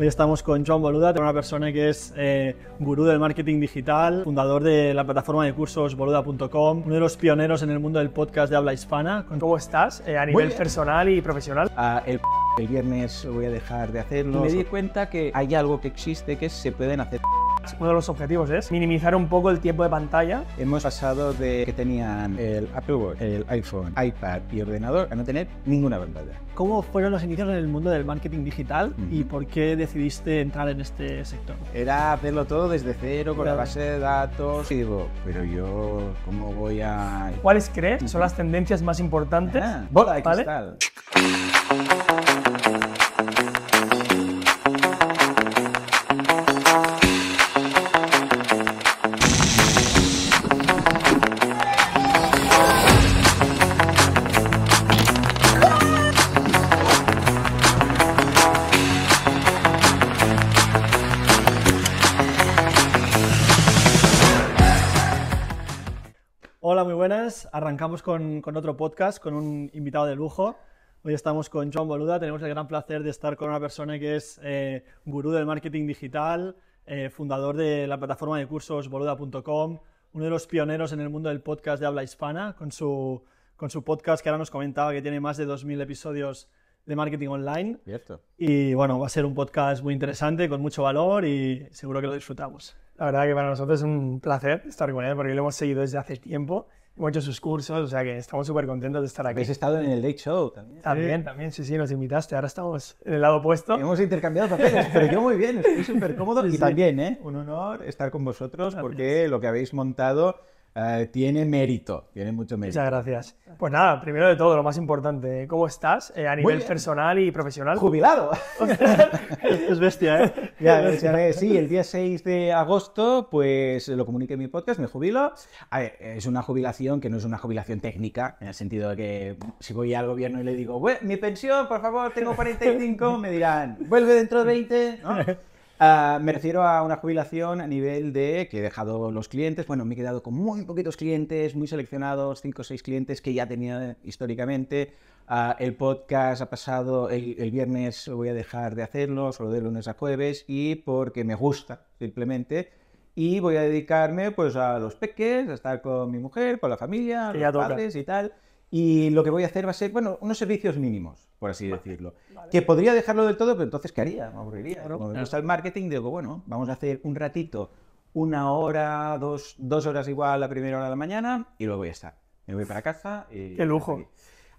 Hoy estamos con John Boluda, una persona que es eh, gurú del marketing digital, fundador de la plataforma de cursos boluda.com, uno de los pioneros en el mundo del podcast de habla hispana. ¿Cómo estás eh, a nivel personal y profesional? Ah, el, viernes voy a dejar de hacerlo. me di cuenta que hay algo que existe que se pueden hacer uno de los objetivos es minimizar un poco el tiempo de pantalla. Hemos pasado de que tenían el Apple Watch, el iPhone, iPad y ordenador a no tener ninguna pantalla. ¿Cómo fueron los inicios en el mundo del marketing digital y por qué decidiste entrar en este sector? Era hacerlo todo desde cero, con la base de datos. Y digo, pero yo, ¿cómo voy a...? ¿Cuáles crees que son las tendencias más importantes? Ah, bola de Arrancamos con, otro podcast, con un invitado de lujo. Hoy estamos con John Boluda. Tenemos el gran placer de estar con una persona que es eh, gurú del marketing digital, eh, fundador de la plataforma de cursos boluda.com, uno de los pioneros en el mundo del podcast de habla hispana, con su, con su podcast que ahora nos comentaba que tiene más de 2.000 episodios de marketing online. Y bueno, va a ser un podcast muy interesante, con mucho valor y seguro que lo disfrutamos. La verdad que para nosotros es un placer estar con él porque lo hemos seguido desde hace tiempo muchos sus cursos, o sea que estamos súper contentos de estar aquí. Habéis estado en el Late Show también. También, sí. también, sí, sí, nos invitaste. Ahora estamos en el lado opuesto. Hemos intercambiado papeles, pero yo muy bien, estoy súper cómodo. y también, ¿eh? Un honor estar con vosotros porque lo que habéis montado eh, tiene mérito, tiene mucho mérito. Muchas gracias. Pues nada, primero de todo, lo más importante, ¿eh? ¿cómo estás eh, a nivel personal y profesional? Jubilado. es bestia, ¿eh? sí, el día 6 de agosto, pues lo comuniqué en mi podcast, me jubilo. A ver, es una jubilación que no es una jubilación técnica, en el sentido de que si voy al gobierno y le digo, mi pensión, por favor, tengo 45, me dirán, vuelve dentro de 20, ¿no? Ah, me refiero a una jubilación a nivel de que he dejado los clientes, bueno, me he quedado con muy poquitos clientes, muy seleccionados, 5 o 6 clientes que ya tenía históricamente. Ah, el podcast ha pasado, el, viernes voy a dejar de hacerlo, solo de lunes a jueves, y porque me gusta, simplemente. Y voy a dedicarme pues a los peques, a estar con mi mujer, con la familia, los padres y tal. Y lo que voy a hacer va a ser, bueno, unos servicios mínimos, por así decirlo. Que podría dejarlo del todo, pero entonces, ¿qué haría? Me aburriría. Cuando Como el marketing, digo, bueno, vamos a hacer un ratito, una hora, dos, dos horas igual la primera hora de la mañana, y luego ya está. Me voy para casa. Y ¡Qué lujo!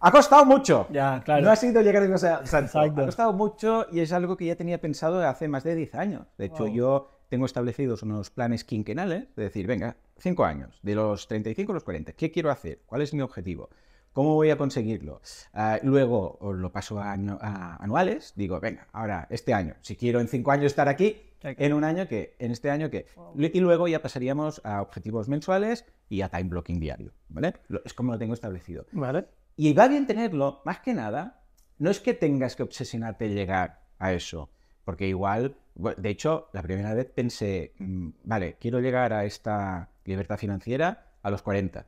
Ha costado mucho. Ya, claro. No ha sido llegar a sea, Ha costado mucho y es algo que ya tenía pensado hace más de 10 años. De hecho, yo tengo establecidos unos planes quinquenales, de decir, venga, 5 años, de los 35 a los 40, ¿qué quiero hacer? ¿Cuál es mi objetivo? ¿Cómo voy a conseguirlo? Ah, luego lo paso a, anuales, digo, venga, ahora este año, si quiero en cinco años estar aquí, en un año que, en este año que... Y luego ya pasaríamos a objetivos mensuales y a time blocking diario, ¿vale? Es como lo tengo establecido. Y va bien tenerlo, más que nada, no es que tengas que obsesionarte llegar a eso, porque igual, de hecho, la primera vez pensé, mm, vale, quiero llegar a esta libertad financiera a los 40.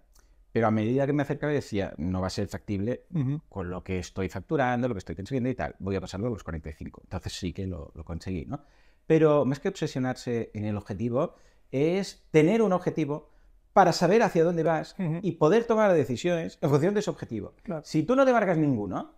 Pero a medida que me acercaba decía, no va a ser factible con lo que estoy facturando, lo que estoy consiguiendo y tal. Voy a pasarlo a los 45. Entonces sí que lo, conseguí, ¿no? Pero más que obsesionarse en el objetivo, es tener un objetivo para saber hacia dónde vas y poder tomar decisiones en función de ese objetivo. Si tú no te marcas ninguno,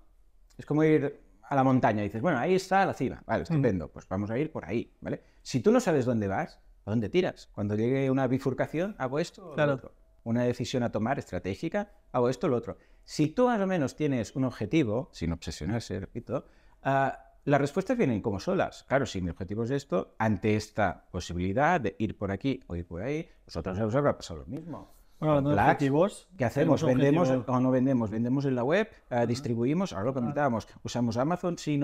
es como ir a la montaña y dices, bueno, ahí está la cima, vale, estupendo, pues vamos a ir por ahí, ¿vale? Si tú no sabes dónde vas, ¿a dónde tiras? Cuando llegue una bifurcación, hago esto o lo otro una decisión a tomar estratégica, hago esto o lo otro. Si tú o menos tienes un objetivo, sin obsesionarse, repito, ah, las respuestas vienen como solas. Claro, si mi objetivo es esto, ante esta posibilidad de ir por aquí o ir por ahí, vosotros os habrá pasado lo mismo. Bueno, objetivos. ¿Qué hacemos? ¿Vendemos o no vendemos? ¿Vendemos en la web? Ah, ¿Distribuimos? Ahora lo comentábamos. ¿Usamos Amazon? Si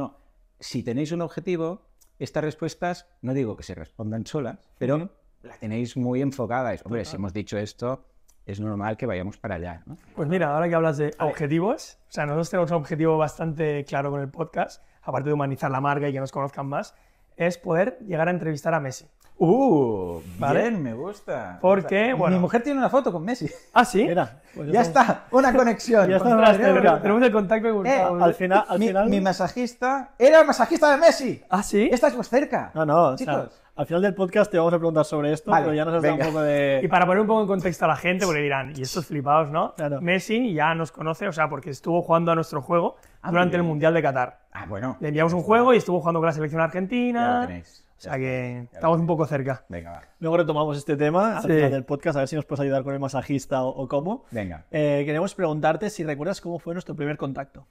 si tenéis un objetivo, estas respuestas, no digo que se respondan solas, pero la tenéis muy enfocada. Hombre, si hemos dicho esto, es normal que vayamos para allá. ¿no? Pues mira, ahora que hablas de objetivos, o sea, nosotros tenemos un objetivo bastante claro con el podcast, aparte de humanizar la marca y que nos conozcan más, es poder llegar a entrevistar a Messi. Uh, vale, me gusta. Porque, bueno. Mi mujer tiene una foto con Messi. Ah, sí. Pues ya está, una conexión. ya pues está, Tenemos el contacto eh, al final, mi, masajista era el masajista de Messi. Ah, sí. Estás más cerca. No, no, chicos. al final del podcast te vamos a preguntar sobre esto, pero ya nos has dado un poco de. Y para poner un poco en contexto a la gente, porque dirán, y estos flipados, ¿no? Messi ya nos conoce, o sea, porque estuvo jugando a nuestro juego ah, durante el Mundial de Qatar. Ah, bueno. Le enviamos un juego y estuvo jugando con la selección argentina. Ya tenéis. O sea que estamos un poco cerca. Venga, va. Luego retomamos este tema del podcast, a ver si nos puedes ayudar con el masajista o, cómo. Venga. Eh, queremos preguntarte si recuerdas cómo fue nuestro primer contacto.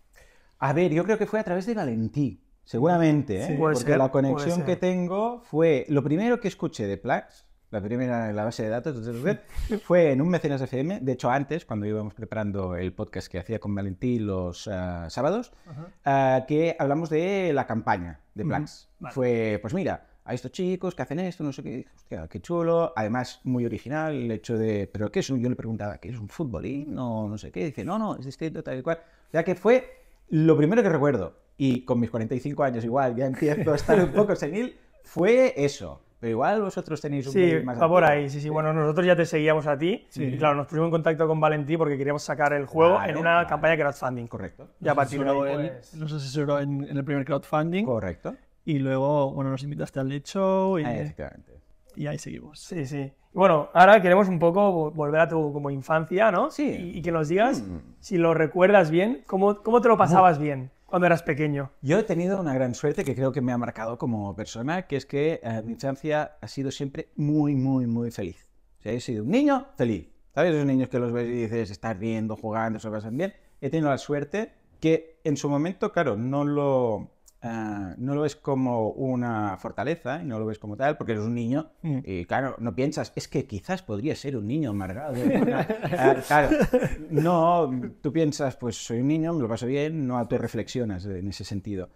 A ver, yo creo que fue a través de Valentí, seguramente, ¿eh? porque la conexión que tengo fue lo primero que escuché de Plax, la primera en la base de datos fue en un mecenas FM, de hecho antes, cuando íbamos preparando el podcast que hacía con Valentí los eh, sábados, eh, que hablamos de la campaña de Plax. Fue, pues mira, a estos chicos que hacen esto, no sé qué, hostia, qué chulo. Además, muy original el hecho de, pero ¿qué es? Yo le preguntaba, ¿qué es un futbolín? No, no sé qué. Dice, no, no, es distinto, tal y cual. O sea que fue lo primero que recuerdo, y con mis 45 años igual, ya empiezo a estar un poco senil, fue eso. Pero igual vosotros tenéis un poco más va por ahí, sí, sí, Bueno, nosotros ya te seguíamos a ti. Y claro, nos pusimos en contacto con Valentí porque queríamos sacar el juego en una campaña de crowdfunding. Correcto. Ya nos pues, en, pues... nos asesoró en, el primer crowdfunding. Correcto. Y luego, bueno, nos invitaste al Late Show. Ah, y, ahí seguimos. Sí, sí. Bueno, ahora queremos un poco volver a tu como infancia, ¿no? Sí. Y, que nos digas, mm. si lo recuerdas bien, ¿cómo, cómo te lo pasabas bien cuando eras pequeño? Yo he tenido una gran suerte que creo que me ha marcado como persona, que es que eh, mi infancia ha sido siempre muy, muy, muy feliz. O he sido un niño feliz. ¿Sabes? Esos niños que los ves y dices, estás viendo jugando, se pasan bien. He tenido la suerte que en su momento, claro, no lo Ah, no lo ves como una fortaleza y no lo ves como tal, porque eres un niño mm. y claro, no piensas, es que quizás podría ser un niño amargado. Ah, claro, no, tú piensas, pues soy un niño, me lo paso bien, no te reflexionas en ese sentido.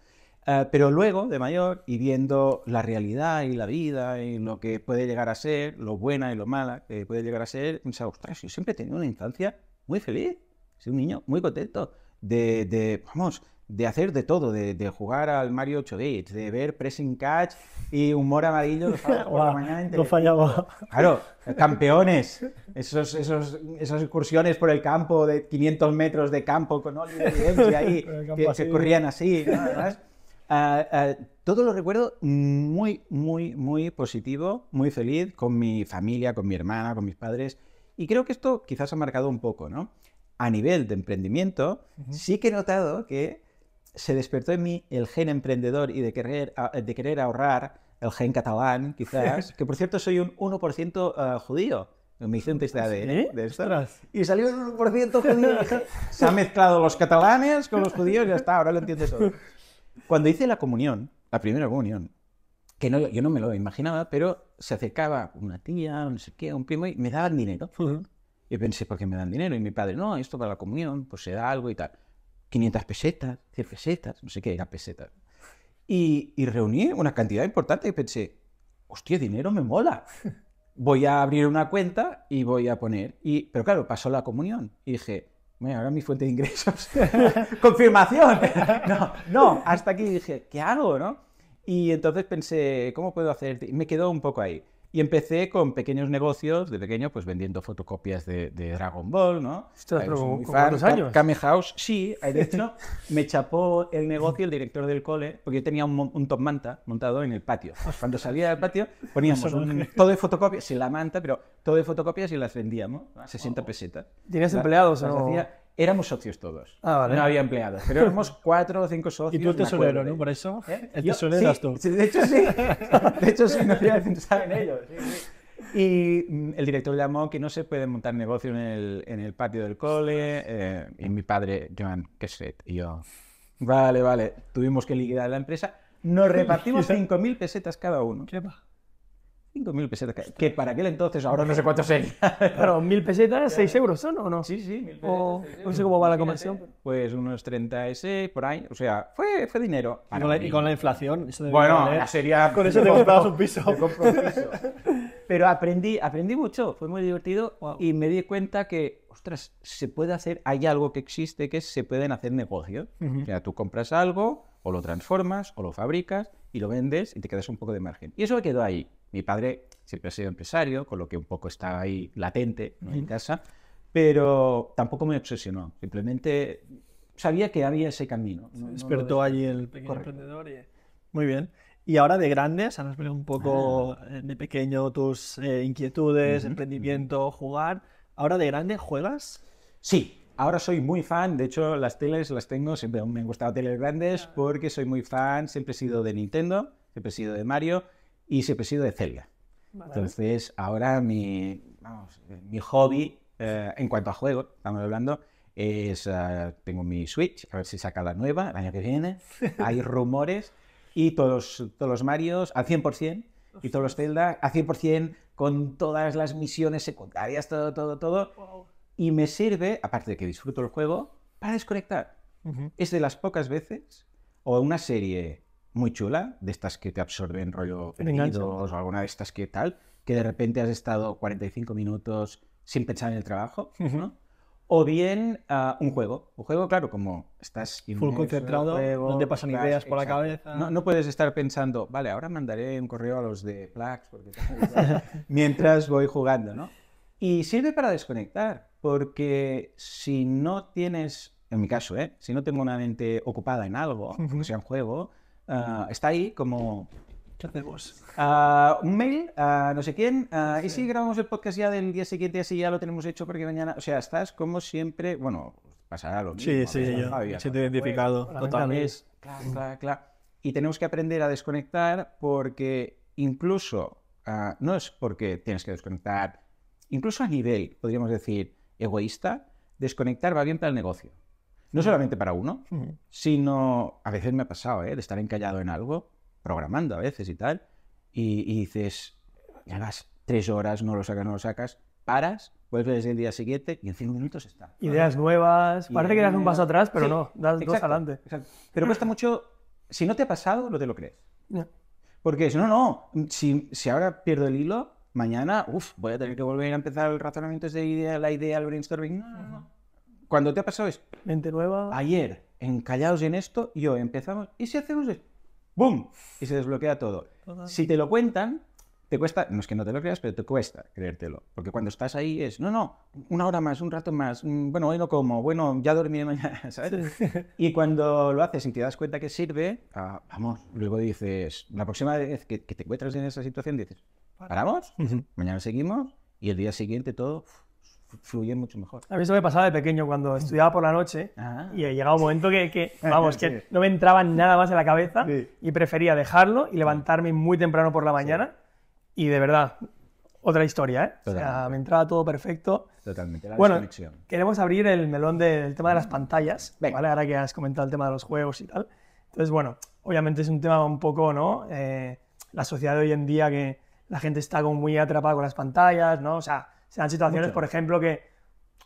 Ah, pero luego, de mayor, y viendo la realidad y la vida y lo que puede llegar a ser, lo buena y lo mala que puede llegar a ser, piensas, ostras, yo siempre he tenido una infancia muy feliz, soy un niño muy contento, de, de vamos, de hacer de todo, de, de jugar al Mario 8 bits, de ver pressing catch y humor amarillo por la mañana. Lo fallaba. Claro, campeones, esos, esos, esas excursiones por el campo de 500 metros de campo con Oliver y ahí, que, se corrían así. Ah, ah, todo lo recuerdo muy, muy, muy positivo, muy feliz con mi familia, con mi hermana, con mis padres. Y creo que esto quizás ha marcado un poco, ¿no? A nivel de emprendimiento, sí que he notado que se despertó en mí el gen emprendedor y de querer, de querer ahorrar, el gen catalán, quizás, que por cierto soy un 1% eh, judío. Me hice un test de ADN ¿Ah, de Y salió un 1% judío. Se han mezclado los catalanes con los judíos y ya está, ahora lo entiendes todo. Cuando hice la comunión, la primera comunión, que no, yo no me lo imaginaba, pero se acercaba una tía, no sé qué, un primo y me daban dinero. Y pensé, ¿por qué me dan dinero? Y mi padre, no, esto para la comunión, pues se da algo y tal. 500 pesetas, 100 pesetas, no sé qué era pesetas. Y, y reuní una cantidad importante y pensé, hostia, dinero me mola. Voy a abrir una cuenta y voy a poner. Y, pero claro, pasó la comunión y dije, bueno, ahora mi fuente de ingresos. Confirmación. no, no, hasta aquí dije, ¿qué hago? ¿no? Y entonces pensé, ¿cómo puedo hacer? Y me quedó un poco ahí. Y empecé con pequeños negocios, de pequeño, pues vendiendo fotocopias de, Dragon Ball, ¿no? Esto es pues, años? Kame House, sí. De hecho, me chapó el negocio el director del cole, porque yo tenía un, un top manta montado en el patio. Cuando salía del patio poníamos todo de fotocopias, sin la manta, pero todo de fotocopias y las vendíamos, ¿no? 60 pesetas. ¿Tenías empleados o no? éramos socios todos. Ah, no había empleados, pero éramos cuatro o cinco socios. Y tú el tesorero, ¿no? Por eso. ¿Eh? El tesorero eras sí, De hecho, sí. De hecho, sí, no había pensado en ellos Y mm, el director llamó que no se puede montar negocio en el, en el patio del cole. Eh, y mi padre, Joan, Kesset, Y yo, vale, vale. Tuvimos que liquidar la empresa. Nos repartimos 5.000 pesetas cada uno. ¿Qué va? 5.000 pesetas, que, para aquel entonces, ahora no sé cuánto sería. Pero 1.000 pesetas, 6 euros son o no? Sí, sí, no sé cómo va la conversión. Pues unos ese, por ahí. O sea, fue, fue dinero. Y con, la, inflación, Bueno, sería. Con eso te comprabas un piso. Pero aprendí, aprendí mucho, fue muy divertido y me di cuenta que, ostras, se puede hacer, hay algo que existe que se pueden hacer negocios. O sea, tú compras algo, o lo transformas, o lo fabricas y lo vendes y te quedas un poco de margen. Y eso quedó ahí. Mi padre siempre ha sido empresario, con lo que un poco estaba ahí latente en casa, pero tampoco me obsesionó. Simplemente sabía que había ese camino. Despertó allí el pequeño emprendedor. Muy bien. Y ahora de grandes, has venido un poco ah. eh, de pequeño tus eh, inquietudes, emprendimiento, jugar. ¿Ahora de grande juegas? Sí, ahora soy muy fan. De hecho, las teles las tengo, siempre me han gustado teles grandes ah. porque soy muy fan. Siempre he sido de Nintendo, siempre he sido de Mario y se he de Zelda. Entonces, ahora mi, vamos, mi hobby eh, en cuanto a juego, estamos hablando, es, eh, tengo mi Switch, a ver si saca la nueva el año que viene. Hay rumores y todos, todos los Marios al 100% y todos los Zelda al 100% con todas las misiones secundarias, todo, todo, todo. Y me sirve, aparte de que disfruto el juego, para desconectar. Es de las pocas veces, o una serie muy chula, de estas que te absorben rollo perdidos o alguna de estas que tal, que de repente has estado 45 minutos sin pensar en el trabajo, ¿no? O bien ah, un juego. Un juego, claro, como estás full concentrado, pasan ideas por la cabeza. No, puedes estar pensando, vale, ahora mandaré un correo a los de Plax porque mientras voy jugando, ¿no? Y sirve para desconectar, porque si no tienes, en mi caso, ¿eh? si no tengo una mente ocupada en algo, que sea un juego, Ah, está ahí como... Ah, un mail a no sé quién. Ah, y si grabamos el podcast ya del día siguiente, así ya lo tenemos hecho porque mañana... O sea, estás como siempre... Bueno, pasará lo mismo. Sí, sí, siento identificado. totalmente. claro, Y tenemos que aprender a desconectar porque incluso... no es porque tienes que desconectar. Incluso a nivel, podríamos decir, egoísta, desconectar va bien para el negocio. No solamente para uno, mm. sino a veces me ha pasado, ¿eh? De estar encallado en algo, programando a veces y tal, y, y dices, vas tres horas, no lo sacas, no lo sacas, paras, vuelves el día siguiente y en cinco minutos está. Ideas nuevas, parece que eras un paso atrás, pero no, das dos adelante. Pero cuesta mucho, si no te ha pasado, no te lo crees. Porque si no, no, si, si ahora pierdo el hilo, mañana, uff, voy a tener que volver a empezar el razonamiento de idea, la idea, el brainstorming. No, no, cuando te ha pasado es... Mente nueva. Ayer, encallados en esto, yo empezamos... ¿Y si hacemos esto? ¡Bum! Y se desbloquea todo. Si te lo cuentan, te cuesta... No es que no te lo creas, pero te cuesta creértelo. Porque cuando estás ahí es... No, no, una hora más, un rato más. Mm, bueno, hoy no como. Bueno, ya dormiré mañana, ¿sabes? Y cuando lo haces y te das cuenta que sirve, ah, vamos, luego dices... La próxima vez que, te encuentras en esa situación dices... ¿Paramos? Mañana seguimos. Y el día siguiente todo fluyen mucho mejor. A mí eso me pasaba de pequeño cuando estudiaba por la noche ah. y llegaba un momento que, vamos, que no me entraba nada más en la cabeza y prefería dejarlo y levantarme muy temprano por la mañana y de verdad, otra historia, ¿eh? O sea, me entraba todo perfecto. Totalmente, bueno, queremos abrir el melón del tema de las pantallas, ¿vale? Ahora que has comentado el tema de los juegos y tal. Entonces, bueno, obviamente es un tema un poco, ¿no? Eh, la sociedad de hoy en día que la gente está como muy atrapada con las pantallas, ¿no? O sea, sean situaciones, por ejemplo, que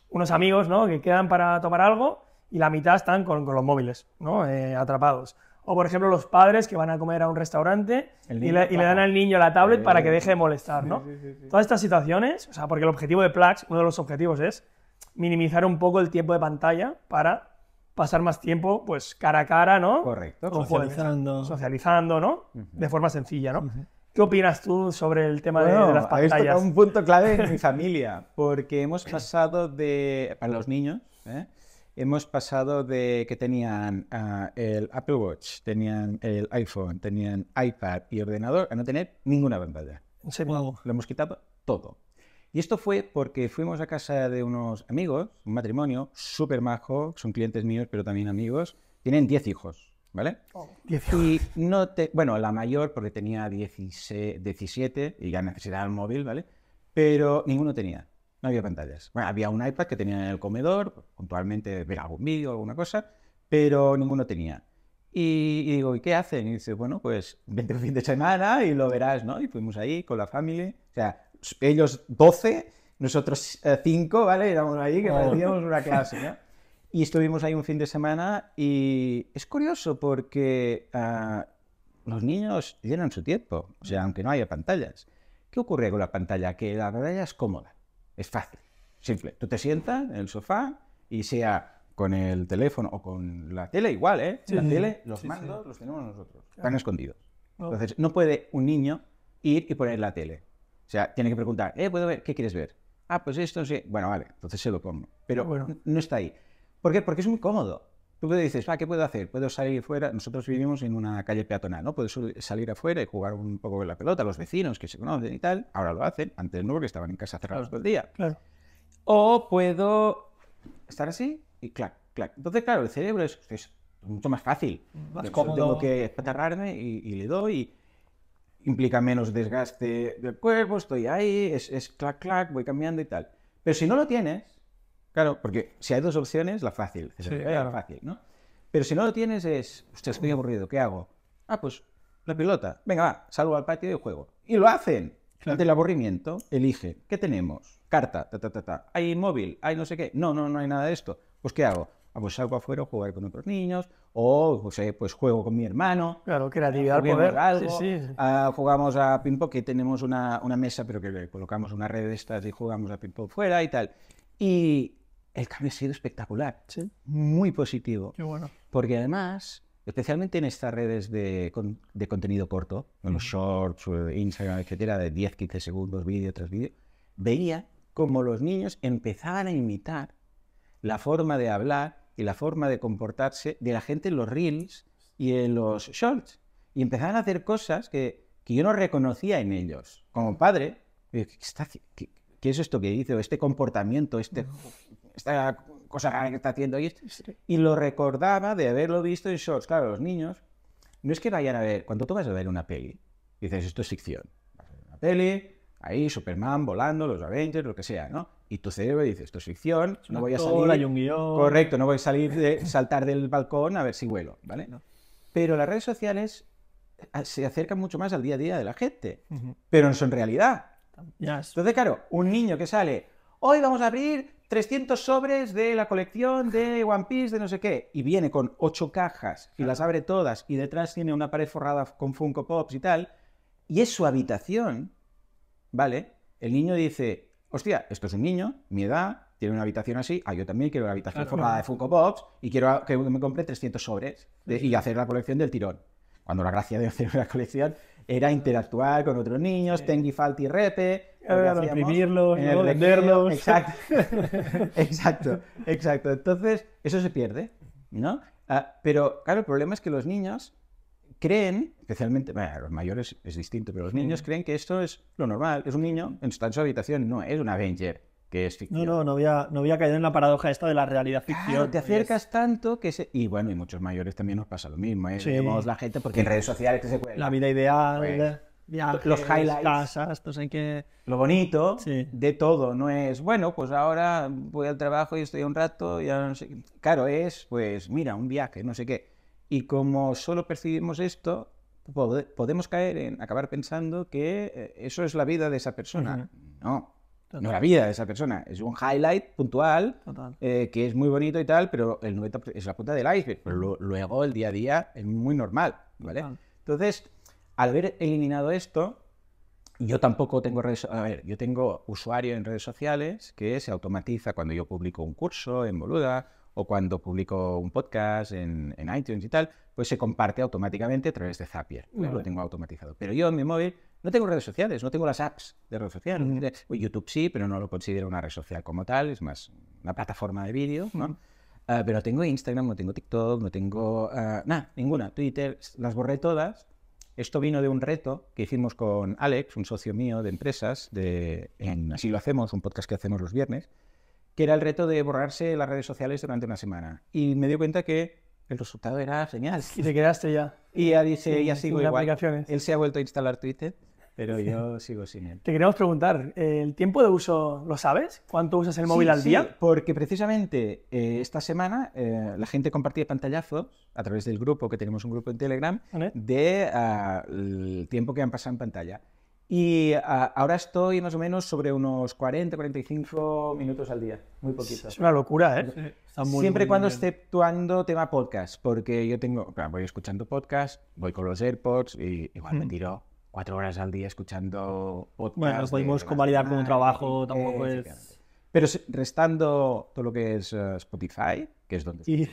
unos amigos, ¿no? Que quedan para tomar algo y la mitad están con, con los móviles, ¿no? Eh, atrapados. O, por ejemplo, los padres que van a comer a un restaurante y, le, dan al niño la tablet para que eh, deje de molestar, ¿no? Todas estas situaciones, o sea, porque el objetivo de Plax, uno de los objetivos es minimizar un poco el tiempo de pantalla para pasar más tiempo, pues, cara a cara, ¿no? Correcto. socializando. socializando, ¿no? De forma sencilla, ¿no? ¿Qué opinas tú sobre el tema de, las pantallas? un punto clave en mi familia, porque hemos pasado de, para los niños, ¿eh? hemos pasado de que tenían ah, el Apple Watch, tenían el iPhone, tenían iPad y ordenador, a no tener ninguna pantalla. Lo hemos quitado todo. Y esto fue porque fuimos a casa de unos amigos, un matrimonio súper majo, son clientes míos, pero también amigos, tienen 10 hijos. ¿Vale? Oh. y no te, bueno, la mayor porque tenía 17 y ya necesitaba el móvil, ¿vale? Pero ninguno tenía, no había pantallas. Bueno, había un iPad que tenía en el comedor, puntualmente ver algún vídeo, alguna cosa, pero ninguno tenía. Y, digo, ¿y qué hacen? Y dice, bueno, pues vente un fin de semana y lo verás, ¿no? Y fuimos ahí con la familia, o sea, ellos 12, nosotros 5, eh, ¿vale? Éramos ahí que parecíamos una clase, ¿no? Y estuvimos ahí un fin de semana y es curioso porque ah, los niños llenan su tiempo, o sea, aunque no haya pantallas. ¿Qué ocurre con la pantalla? Que la pantalla es cómoda, es fácil, simple. Tú te sientas en el sofá y sea con el teléfono o con la tele igual, ¿eh? la tele, los mandos los tenemos nosotros, están escondidos. Entonces, no puede un niño ir y poner la tele. O sea, tiene que preguntar, eh, ¿puedo ver? ¿Qué quieres ver? Ah, pues esto, sí. Bueno, vale, entonces se lo pongo. Pero bueno. no está ahí. ¿Por qué? Porque es muy cómodo. Tú le dices, ah, ¿qué puedo hacer? Puedo salir fuera. Nosotros vivimos en una calle peatonal, ¿no? Puedo salir afuera y jugar un poco con la pelota, los vecinos que se conocen y tal. Ahora lo hacen, antes no, porque estaban en casa cerrados todo el día. Claro. O puedo estar así y clac, clac. Entonces, claro, el cerebro es, mucho más fácil. Tengo que espatarrarme y, le doy. implica menos desgaste del cuerpo, estoy ahí, es, es clac, clac, voy cambiando y tal. Pero si no lo tienes, Claro, porque si hay dos opciones, la fácil. Es la fácil, ¿no? Pero si no lo tienes es, usted muy aburrido, ¿qué hago? Ah, pues la pelota. Venga, va, salgo al patio y juego. Y lo hacen. Claro. Ante el aburrimiento, elige. ¿Qué tenemos? Carta, ta, ta, ta, ta. ¿Hay móvil? ¿Hay no sé qué? No, no, no hay nada de esto. Pues ¿qué hago? Ah, pues salgo afuera a jugar con otros niños, o pues, pues juego con mi hermano. Claro, creatividad ah, al poder. sí, sí. Ah, jugamos a ping-pong, que tenemos una, una, mesa, pero que colocamos una red de estas y jugamos a ping-pong fuera y tal. Y, el cambio ha sido espectacular, muy positivo. bueno. Porque además, especialmente en estas redes de, contenido corto, en los shorts, eh, Instagram, etcétera, de 10, 15 segundos, vídeo tras vídeo, veía como los niños empezaban a imitar la forma de hablar y la forma de comportarse de la gente en los reels y en los shorts. Y empezaban a hacer cosas que, yo no reconocía en ellos. Como padre, ¿qué, es esto que dice? O este comportamiento, este esta cosa que está haciendo y, y lo recordaba de haberlo visto en shorts. Claro, los niños no es que vayan a ver, cuando tú vas a ver una peli, dices, esto es ficción. una peli, ahí Superman volando, los Avengers, lo que sea, ¿no? Y tu cerebro dice, esto es ficción, no voy a salir... Hay un guión. Correcto, no voy a salir de saltar del balcón a ver si vuelo, ¿vale? Pero las redes sociales eh, ah, se acercan mucho más al día a día de la gente, pero no son realidad. Entonces, claro, un niño que sale, hoy vamos a abrir 300 sobres de la colección de One Piece, de no sé qué, y viene con ocho cajas y las abre todas y detrás tiene una pared forrada con Funko Pops y tal, y es su habitación, ¿vale? El niño dice, hostia, esto es un niño, mi edad, tiene una habitación así, ah, yo también quiero una habitación forrada de Funko Pops y quiero que me compre 300 sobres y hacer la colección del tirón. Cuando la gracia de hacer una colección era interactuar con otros niños, sí. Tengi, Falti, Repe, a imprimirlos, ¿no? venderlos. Exacto. exacto, exacto. Entonces, eso se pierde, ¿no? Ah, pero, claro, el problema es que los niños creen, especialmente, bueno, los mayores es distinto, pero los niños creen que esto es lo normal. Es un niño, está en su habitación, no es un Avenger, que es ficción. No, no, no había, no había caído en la paradoja esta de la realidad ficción. Pero te pues. acercas tanto que se... Y bueno, y muchos mayores también nos pasa lo mismo, ¿eh? Vemos la gente porque en redes sociales que se La vida ideal. Pues, ¿eh? los highlights, casas, que... Lo bonito de todo, no es, bueno, pues ahora voy al trabajo y estoy un rato, ya no sé Claro, es, pues mira, un viaje, no sé qué. Y como solo percibimos esto, podemos caer en acabar pensando que eh, eso es la vida de esa persona. No, no la vida de esa persona. Es un highlight puntual eh, que es muy bonito y tal, pero el es la punta del iceberg. Pero luego el día a día es muy normal, ¿vale? Entonces, al haber eliminado esto, yo tampoco tengo redes, a ver, yo tengo usuario en redes sociales que se automatiza cuando yo publico un curso en Boluda o cuando publico un podcast en, iTunes y tal, pues se comparte automáticamente a través de Zapier. Lo tengo automatizado. Pero yo en mi móvil no tengo redes sociales, no tengo las apps de redes sociales. Pues, YouTube sí, pero no lo considero una red social como tal, es más una plataforma de vídeo, ¿no? Ah, pero tengo Instagram, no tengo TikTok, no tengo ah, nada, ninguna. Twitter, las borré todas esto vino de un reto que hicimos con Alex, un socio mío de empresas, de, en Así lo hacemos, un podcast que hacemos los viernes, que era el reto de borrarse las redes sociales durante una semana. Y me di cuenta que el resultado era genial. Y te quedaste ya. Y ya dice, y ya sigo igual. Él se ha vuelto a instalar Twitter pero yo sigo sin él. Te queríamos preguntar, eh, ¿el tiempo de uso lo sabes? ¿Cuánto usas el móvil al día? porque precisamente eh, esta semana eh, la gente compartía pantallazos a través del grupo, que tenemos un grupo en Telegram, de ah, el tiempo que han pasado en pantalla. Y ah, ahora estoy más o menos sobre unos 40, 45 minutos al día. Muy poquito. Es una locura, ¿eh? Siempre y cuando exceptuando tema podcast, porque yo tengo, voy escuchando podcast, voy con los AirPods y igual me tiro cuatro horas al día escuchando podcast. Bueno, nos podemos convalidar con un trabajo, tampoco es... Pero restando todo lo que es eh, Spotify, que es donde y, ¿eh?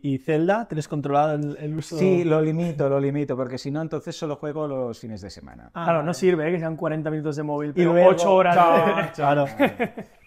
Y, Zelda, ¿tienes controlado el, uso? Sí, lo limito, lo limito, porque si no, entonces solo juego los fines de semana. Ah, claro, no sirve ¿eh? que sean 40 minutos de móvil, pero y 8 horas. claro.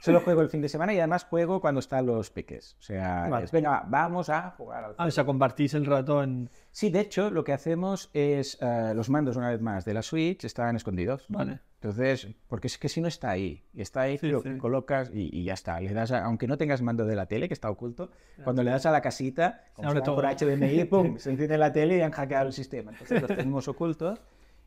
Solo juego el fin de semana y además juego cuando están los peques. O sea, venga, vamos a jugar al Ah, o sea, compartís el rato en... Sí, de hecho, lo que hacemos es eh, los mandos, una vez más, de la Switch estaban escondidos. Vale. Entonces, porque es que si no está ahí, está ahí, lo colocas y, ya está. Le das aunque no tengas mando de la tele, que está oculto, cuando le das a la casita, se por HDMI, pum, se enciende la tele y han hackeado el sistema. Entonces los tenemos ocultos.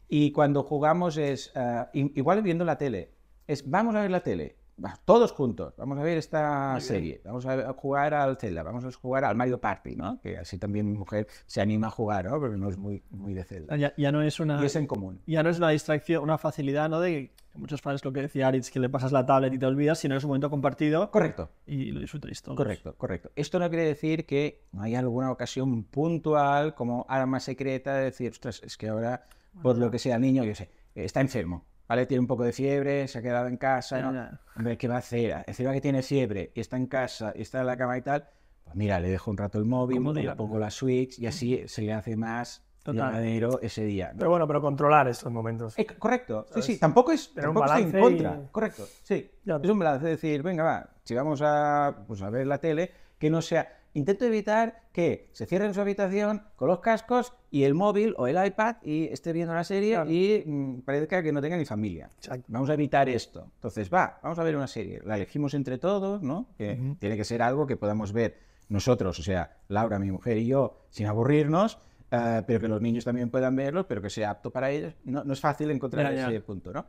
Y cuando jugamos es, eh, igual viendo la tele, es vamos a ver la tele todos juntos, vamos a ver esta serie, vamos a jugar al Zelda, vamos a jugar al Mario Party, ¿no? Que así también mi mujer se anima a jugar, ¿no? no es muy, muy de Zelda. Ya, no es una... común. Ya no es una distracción, una facilidad, ¿no? De muchos fans lo que decía Aritz, que le pasas la tablet y te olvidas, sino es un momento compartido. Correcto. Y lo disfrutáis todos. Correcto, correcto. Esto no quiere decir que no haya alguna ocasión puntual como arma secreta de decir, es que ahora, por lo que sea el niño, yo sé, está enfermo ¿vale? Tiene un poco de fiebre, se ha quedado en casa, ¿no? Hombre, ¿qué va a hacer? Encima que tiene fiebre y está en casa y está en la cama y tal, pues mira, le dejo un rato el móvil, le pongo la Switch y así se le hace más ganadero ese día. Pero bueno, pero controlar estos momentos. Eh, correcto, sí, sí, tampoco es tampoco está en contra. Correcto, sí. Es un balance, decir, venga, va, si vamos a, pues, a ver la tele, que no sea intento evitar que se cierre en su habitación con los cascos y el móvil o el iPad y esté viendo la serie y mm, parezca que no tenga ni familia. Vamos a evitar esto. Entonces, va, vamos a ver una serie. La elegimos entre todos, ¿no? Que tiene que ser algo que podamos ver nosotros, o sea, Laura, mi mujer y yo, sin aburrirnos Ah, pero que los niños también puedan verlos, pero que sea apto para ellos. No, es fácil encontrar ese punto, ¿no?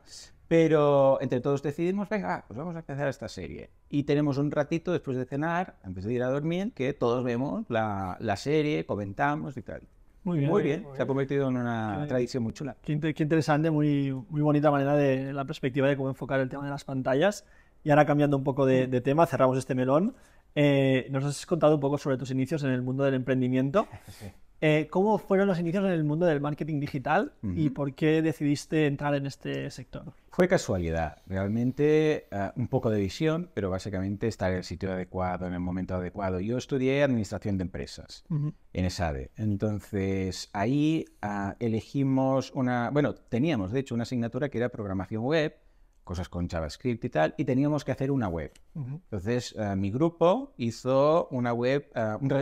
Pero entre todos decidimos, venga, pues vamos a empezar esta serie. Y tenemos un ratito después de cenar, antes de ir a dormir, que todos vemos la, serie, comentamos y tal. Muy bien. Muy bien. Se ha convertido en una tradición muy chula. Qué, interesante, muy, muy bonita manera de la perspectiva de cómo enfocar el tema de las pantallas. Y ahora cambiando un poco de, tema, cerramos este melón. Eh, nos has contado un poco sobre tus inicios en el mundo del emprendimiento. Sí. Eh, ¿Cómo fueron los inicios en el mundo del marketing digital y por qué decidiste entrar en este sector? Fue casualidad, realmente ah, un poco de visión, pero básicamente estar en el sitio adecuado, en el momento adecuado. Yo estudié administración de empresas en ESADE, entonces ahí ah, elegimos una, bueno, teníamos de hecho una asignatura que era programación web, cosas con JavaScript y tal, y teníamos que hacer una web. Entonces ah, mi grupo hizo una web,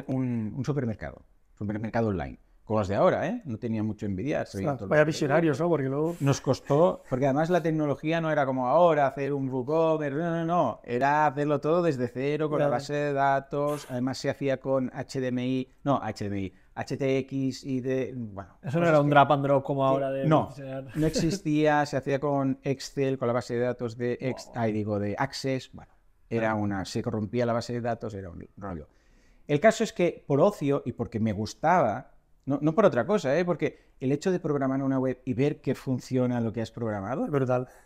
un supermercado mercado online. Con los de ahora, ¿eh? No tenía mucho envidiar. vaya visionarios, ¿no? Porque luego... Nos costó, porque además la tecnología no era como ahora, hacer un WooCommerce, no, no, no. Era hacerlo todo desde cero, con la base de datos, además se hacía con HDMI, no, HDMI, HTX y de... Bueno, Eso no era un que... and drop como ahora No, no existía, se hacía con Excel, con la base de datos de... Ex... digo, de Access, bueno, era una... Se corrompía la base de datos, era un rollo. El caso es que por ocio y porque me gustaba, no, por otra cosa, ¿eh? porque el hecho de programar una web y ver que funciona lo que has programado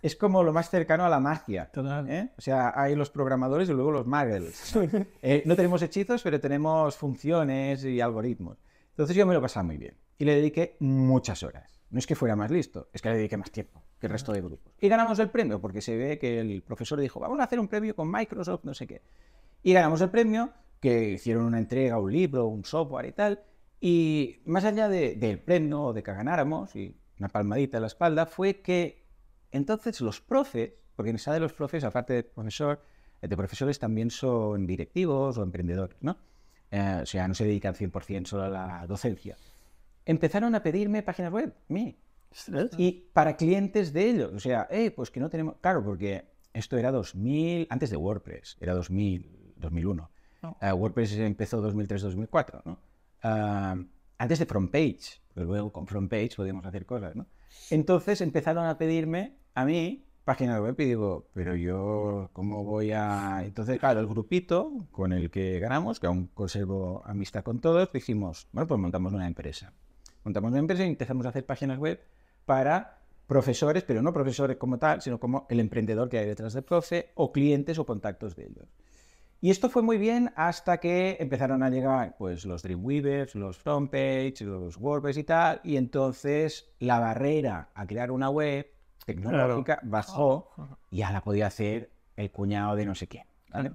es como lo más cercano a la magia. ¿eh? O sea, hay los programadores y luego los muggles. Eh, no tenemos hechizos, pero tenemos funciones y algoritmos. Entonces yo me lo pasaba muy bien y le dediqué muchas horas. No es que fuera más listo, es que le dediqué más tiempo que el resto de grupos. Y ganamos el premio porque se ve que el profesor dijo, vamos a hacer un premio con Microsoft, no sé qué. Y ganamos el premio que hicieron una entrega, un libro, un software y tal. Y más allá del pleno o de que ganáramos y una palmadita en la espalda, fue que entonces los profes, porque en esa de los profes, aparte de profesor, de profesores también son directivos o emprendedores, ¿no? Eh, o sea, no se dedican 100% solo a la docencia. Empezaron a pedirme páginas web, mí, y para clientes de ellos. O sea, eh, pues que no tenemos. Claro, porque esto era 2000, antes de WordPress, era 2000, 2001. Eh, WordPress empezó 2003-2004, ¿no? Ah, antes de FrontPage, pero pues luego con FrontPage podíamos hacer cosas, Entonces empezaron a pedirme a mí página web y digo, pero yo, ¿cómo voy a...? Entonces, claro, el grupito con el que ganamos, que aún conservo amistad con todos, dijimos, bueno, pues montamos una empresa. Montamos una empresa y empezamos a hacer páginas web para profesores, pero no profesores como tal, sino como el emprendedor que hay detrás del profe, o clientes o contactos de ellos. Y esto fue muy bien hasta que empezaron a llegar pues, los Dreamweavers, los Frontpage, los WordPress y tal, y entonces la barrera a crear una web tecnológica bajó y ya la podía hacer el cuñado de no sé quién. ¿vale?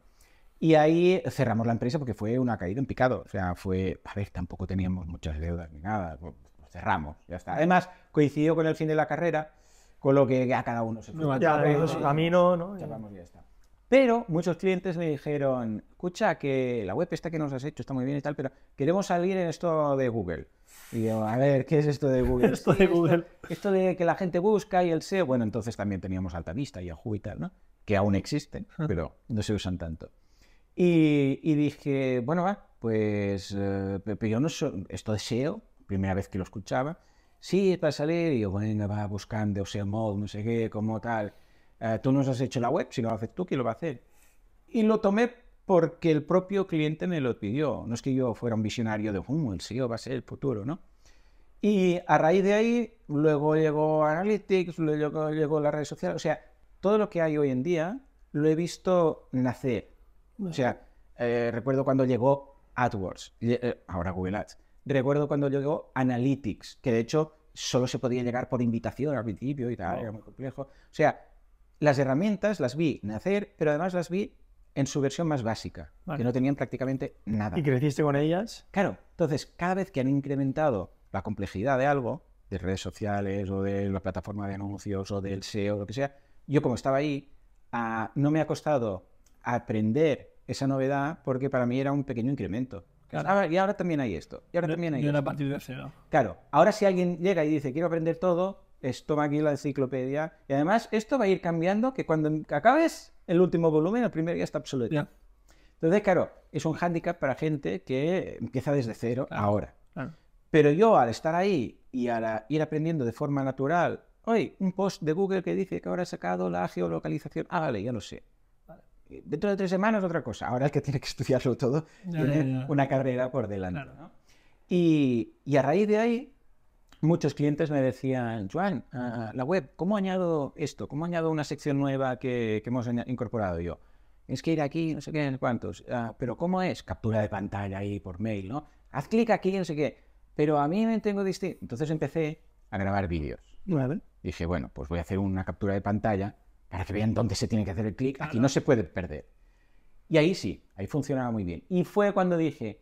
Y ahí cerramos la empresa porque fue una caída en picado. O sea, fue, a ver, tampoco teníamos muchas deudas ni nada. Pues, pues, cerramos, ya está. Además, coincidió con el fin de la carrera, con lo que a cada uno se fue. No, ya, no, ya está. Pero muchos clientes me dijeron, escucha, que la web esta que nos has hecho está muy bien y tal, pero queremos salir en esto de Google. Y yo, a ver, ¿qué es esto de Google? esto de Google. Esto, de que la gente busca y el SEO. Bueno, entonces también teníamos Altavista y Yahoo y tal, ¿no? Que aún existen, ah. pero no se usan tanto. Y, dije, bueno, va, pues eh, pero yo no sé, esto de SEO, primera vez que lo escuchaba. Sí, para salir. Y yo, venga, va buscando SEO Mode, no sé qué, como tal. Eh, tú nos has hecho la web, si no lo haces tú, ¿quién lo va a hacer? Y lo tomé porque el propio cliente me lo pidió. No es que yo fuera un visionario de, humo, uh, el CEO va a ser el futuro, ¿no? Y a raíz de ahí, luego llegó Analytics, luego llegó la red social. O sea, todo lo que hay hoy en día lo he visto nacer. O sea, eh, recuerdo cuando llegó AdWords, eh, ahora Google Ads. Recuerdo cuando llegó Analytics, que de hecho solo se podía llegar por invitación al principio y tal, era muy complejo. O sea, las herramientas las vi nacer, pero además las vi en su versión más básica, que no tenían prácticamente nada. ¿Y creciste con ellas? Claro. Entonces, cada vez que han incrementado la complejidad de algo, de redes sociales o de la plataforma de anuncios o del SEO, lo que sea, yo como estaba ahí, ah, no me ha costado aprender esa novedad porque para mí era un pequeño incremento. y ahora también hay esto. Y ahora también hay esto. Era de cero. Claro. Ahora si alguien llega y dice, quiero aprender todo, esto aquí la enciclopedia. Y además, esto va a ir cambiando, que cuando acabes el último volumen, el primero ya está obsoleto. Entonces, claro, es un hándicap para gente que empieza desde cero ahora. Pero yo, al estar ahí y al ir aprendiendo de forma natural, hoy un post de Google que dice que ahora ha sacado la geolocalización, hágale, ah, vale, ya lo sé. Dentro de tres semanas otra cosa. Ahora el que tiene que estudiarlo todo tiene una carrera por delante. y, a raíz de ahí, muchos clientes me decían, Juan, ah, ah, la web, ¿cómo añado esto? ¿Cómo añado una sección nueva que, hemos incorporado yo? Es que ir aquí, no sé qué, cuántos. Ah, Pero ¿cómo es? Captura de pantalla ahí por mail, ¿no? Haz clic aquí, no sé qué. Pero a mí me tengo distinto. Entonces empecé a grabar vídeos. Dije, bueno, pues voy a hacer una captura de pantalla para que vean dónde se tiene que hacer el clic. Aquí no se puede perder. Y ahí sí, ahí funcionaba muy bien. Y fue cuando dije,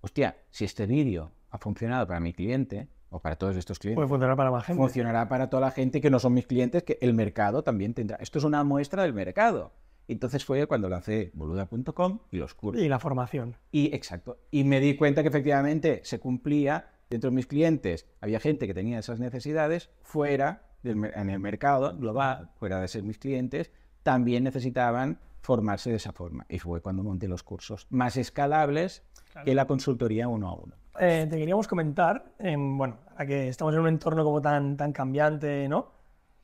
hostia, si este vídeo ha funcionado para mi cliente, o para todos estos clientes. Pues funcionará para más gente. Funcionará para toda la gente que no son mis clientes, que el mercado también tendrá. Esto es una muestra del mercado. Entonces fue cuando lancé boluda.com y los cursos. Y la formación. Y exacto. Y me di cuenta que efectivamente se cumplía dentro de mis clientes. Había gente que tenía esas necesidades fuera del, en el mercado global, fuera de ser mis clientes, también necesitaban formarse de esa forma. Y fue cuando monté los cursos más escalables que la consultoría uno a uno. Eh, te queríamos comentar, em, bueno, a que estamos en un entorno como tan, tan cambiante, ¿no?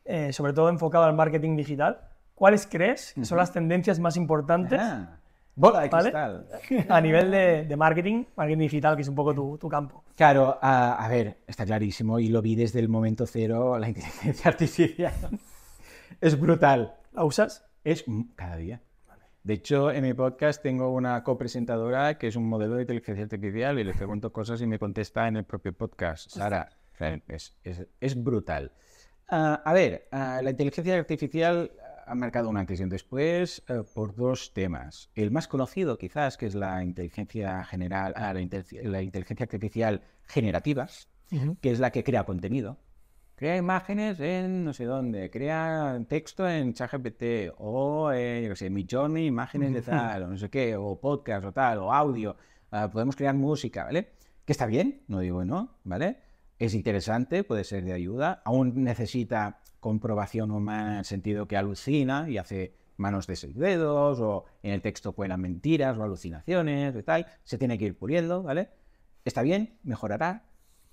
Eh, sobre todo enfocado al marketing digital. ¿Cuáles crees que son las tendencias más importantes? Ah, bola de cristal. A nivel de, marketing, marketing digital, que es un poco tu, campo. Claro, a, a, ver, está clarísimo y lo vi desde el momento cero, la inteligencia artificial. es brutal. ¿La usas? Es cada día. De hecho, en mi podcast tengo una copresentadora que es un modelo de inteligencia artificial y le pregunto cosas y me contesta en el propio podcast. Sara, es, brutal. Ah, a ver, ah, la inteligencia artificial ha marcado una antes y después eh, por dos temas. El más conocido quizás, que es la inteligencia general, ah, la, inteligencia artificial generativa, que es la que crea contenido crea imágenes en no sé dónde, crea texto en ChatGPT o, en, eh, yo qué sé, mi imágenes de tal, o no sé qué, o podcast o tal, o audio. Ah, podemos crear música, ¿vale? Que está bien, no digo no, ¿vale? Es interesante, puede ser de ayuda. Aún necesita comprobación humana en el sentido que alucina y hace manos de seis dedos, o en el texto cuelan mentiras o alucinaciones, y tal. Se tiene que ir puliendo, ¿vale? Está bien, mejorará,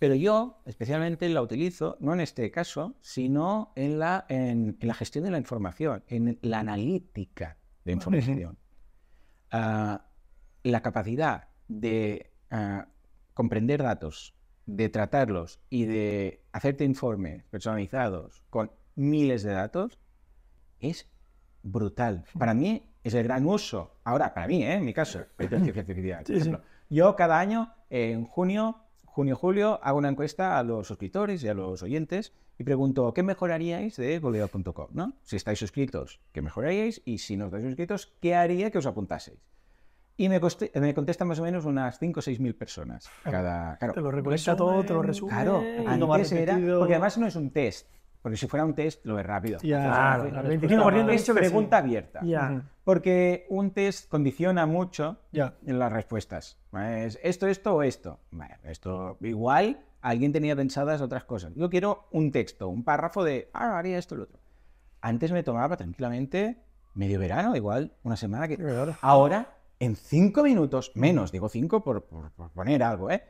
pero yo especialmente la utilizo, no en este caso, sino en la, en, la gestión de la información, en la analítica de información. Ah, la capacidad de ah, comprender datos, de tratarlos y de hacerte informes personalizados con miles de datos es brutal. Para mí es el gran uso. Ahora, para mí, ¿eh? en mi caso, Yo cada año, en junio, junio-julio, hago una encuesta a los suscriptores y a los oyentes y pregunto, ¿qué mejoraríais de goleo.com? ¿no? Si estáis suscritos, ¿qué mejoraríais? Y si no estáis suscritos, ¿qué haría que os apuntaseis? Y me, contestan más o menos unas 5 o 6 mil personas. Cada, te lo recolecta todo, te lo resume. Claro, porque además no es un test. Porque si fuera un test, lo es rápido. Ya, pregunta abierta. Porque un test condiciona mucho en las respuestas. Es esto, esto o esto. esto igual alguien tenía pensadas otras cosas. Yo quiero un texto, un párrafo de, ah, haría esto, lo otro. Antes me tomaba tranquilamente medio verano, igual una semana que... Ahora, en cinco minutos, menos, digo cinco por, por poner algo, ¿eh?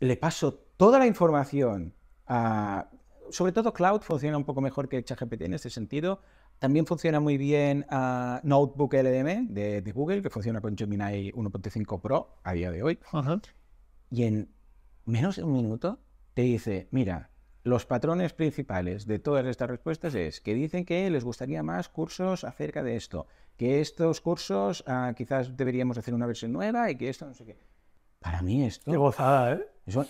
le paso toda la información a sobre todo Cloud funciona un poco mejor que ChatGPT en este sentido. También funciona muy bien ah, Notebook LDM de, Google, que funciona con Gemini 1.5 Pro a día de hoy. Y en menos de un minuto te dice, mira, los patrones principales de todas estas respuestas es que dicen que les gustaría más cursos acerca de esto, que estos cursos ah, quizás deberíamos hacer una versión nueva y que esto no sé qué. Para mí esto... Qué gozada, ¿eh?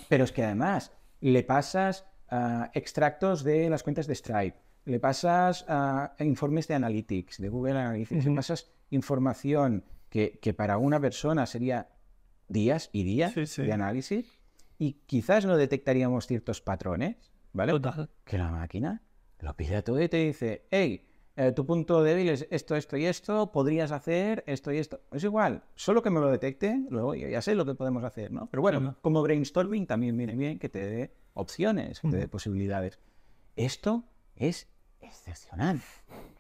pero es que además le pasas Ah, extractos de las cuentas de Stripe, le pasas ah, informes de Analytics, de Google Analytics, le pasas información que, para una persona sería días y días de análisis y quizás no detectaríamos ciertos patrones, ¿vale? Total. Que la máquina lo pide todo y te dice, hey, eh, tu punto débil es esto, esto y esto, podrías hacer esto y esto. Es igual, solo que me lo detecte, luego ya sé lo que podemos hacer, ¿no? Pero bueno, como brainstorming también viene bien que te dé opciones, te dé posibilidades. Esto es excepcional.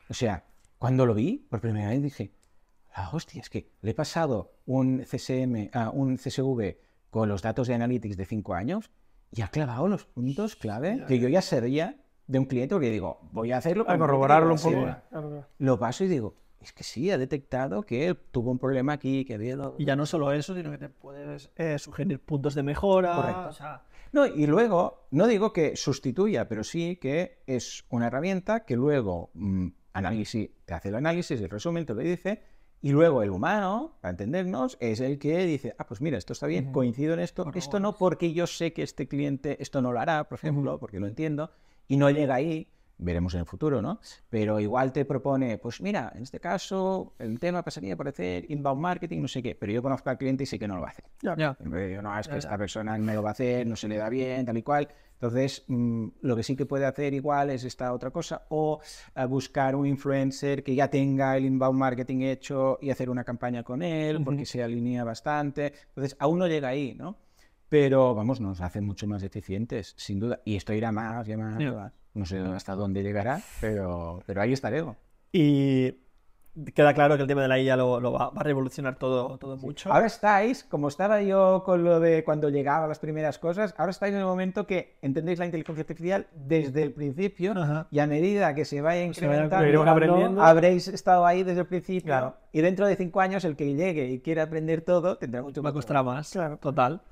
O sea, cuando lo vi por primera vez dije, la hostia, es que le he pasado un CSM, ah, un CSV con los datos de Analytics de cinco años y ha clavado los puntos clave que yo ya sabía de un cliente porque digo, voy a hacerlo para corroborarlo un poco. Lo paso y digo, es que sí, ha detectado que tuvo un problema aquí, que había... Y ya no solo eso, sino que te puedes eh, sugerir puntos de mejora. Correcto. No, y luego, no digo que sustituya, pero sí que es una herramienta que luego mm, análisis, te hace el análisis, el resumen, te lo dice, y luego el humano, para entendernos, es el que dice, ah, pues mira, esto está bien, coincido en esto, esto no porque yo sé que este cliente esto no lo hará, por ejemplo, porque lo entiendo y no llega ahí, veremos en el futuro, ¿no? Pero igual te propone, pues mira, en este caso el tema pasaría por hacer inbound marketing, no sé qué, pero yo conozco al cliente y sé que no lo va a hacer. Yo, no, es que esta persona no lo va a hacer, no se le da bien, tal y cual. Entonces, mm, lo que sí que puede hacer igual es esta otra cosa o eh, buscar un influencer que ya tenga el inbound marketing hecho y hacer una campaña con él porque se alinea bastante. Entonces, aún no llega ahí, ¿no? pero vamos, nos hace mucho más eficientes, sin duda. Y esto irá más y más. No, sé hasta dónde llegará, pero, pero ahí estaremos. Y queda claro que el tema de la IA lo, va, a revolucionar todo, todo mucho. Ahora estáis, como estaba yo con lo de cuando llegaba las primeras cosas, ahora estáis en el momento que entendéis la inteligencia artificial desde el principio y a medida que se vaya incrementando, habréis estado ahí desde el principio. Y dentro de cinco años, el que llegue y quiera aprender todo tendrá mucho más. Me costará más, claro. total.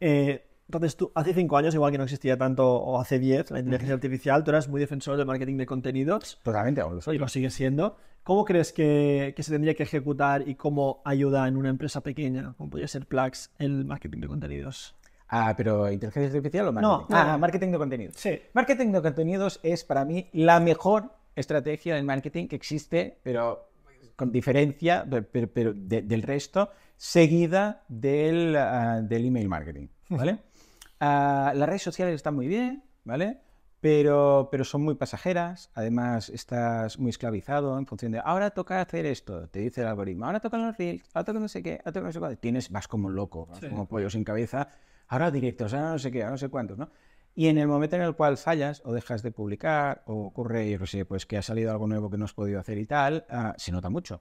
Eh, entonces, tú, hace cinco años, igual que no existía tanto, o hace diez, la inteligencia artificial, tú eras muy defensor del marketing de contenidos. Totalmente, lo soy. Y lo sigue siendo. ¿Cómo crees que, se tendría que ejecutar y cómo ayuda en una empresa pequeña, como podría ser Plax, el marketing de contenidos? Ah, pero inteligencia artificial o marketing? No, no. Ah, marketing de contenidos. Sí. Marketing de contenidos es para mí la mejor estrategia de marketing que existe, pero con diferencia del resto, seguida ah, del, email marketing, ¿vale? Ah, las redes sociales están muy bien, ¿vale? Pero, pero son muy pasajeras, además estás muy esclavizado en función de ahora toca hacer esto, te dice el algoritmo, ahora tocan los reels, ahora toca no sé qué, ahora toca no sé tienes, vas como loco, como pollo sin cabeza, ahora directos, ahora no sé qué, ahora no sé cuántos, ¿no? Y en el momento en el cual fallas o dejas de publicar o ocurre, pues que ha salido algo nuevo que no has podido hacer y tal, ah, se nota mucho.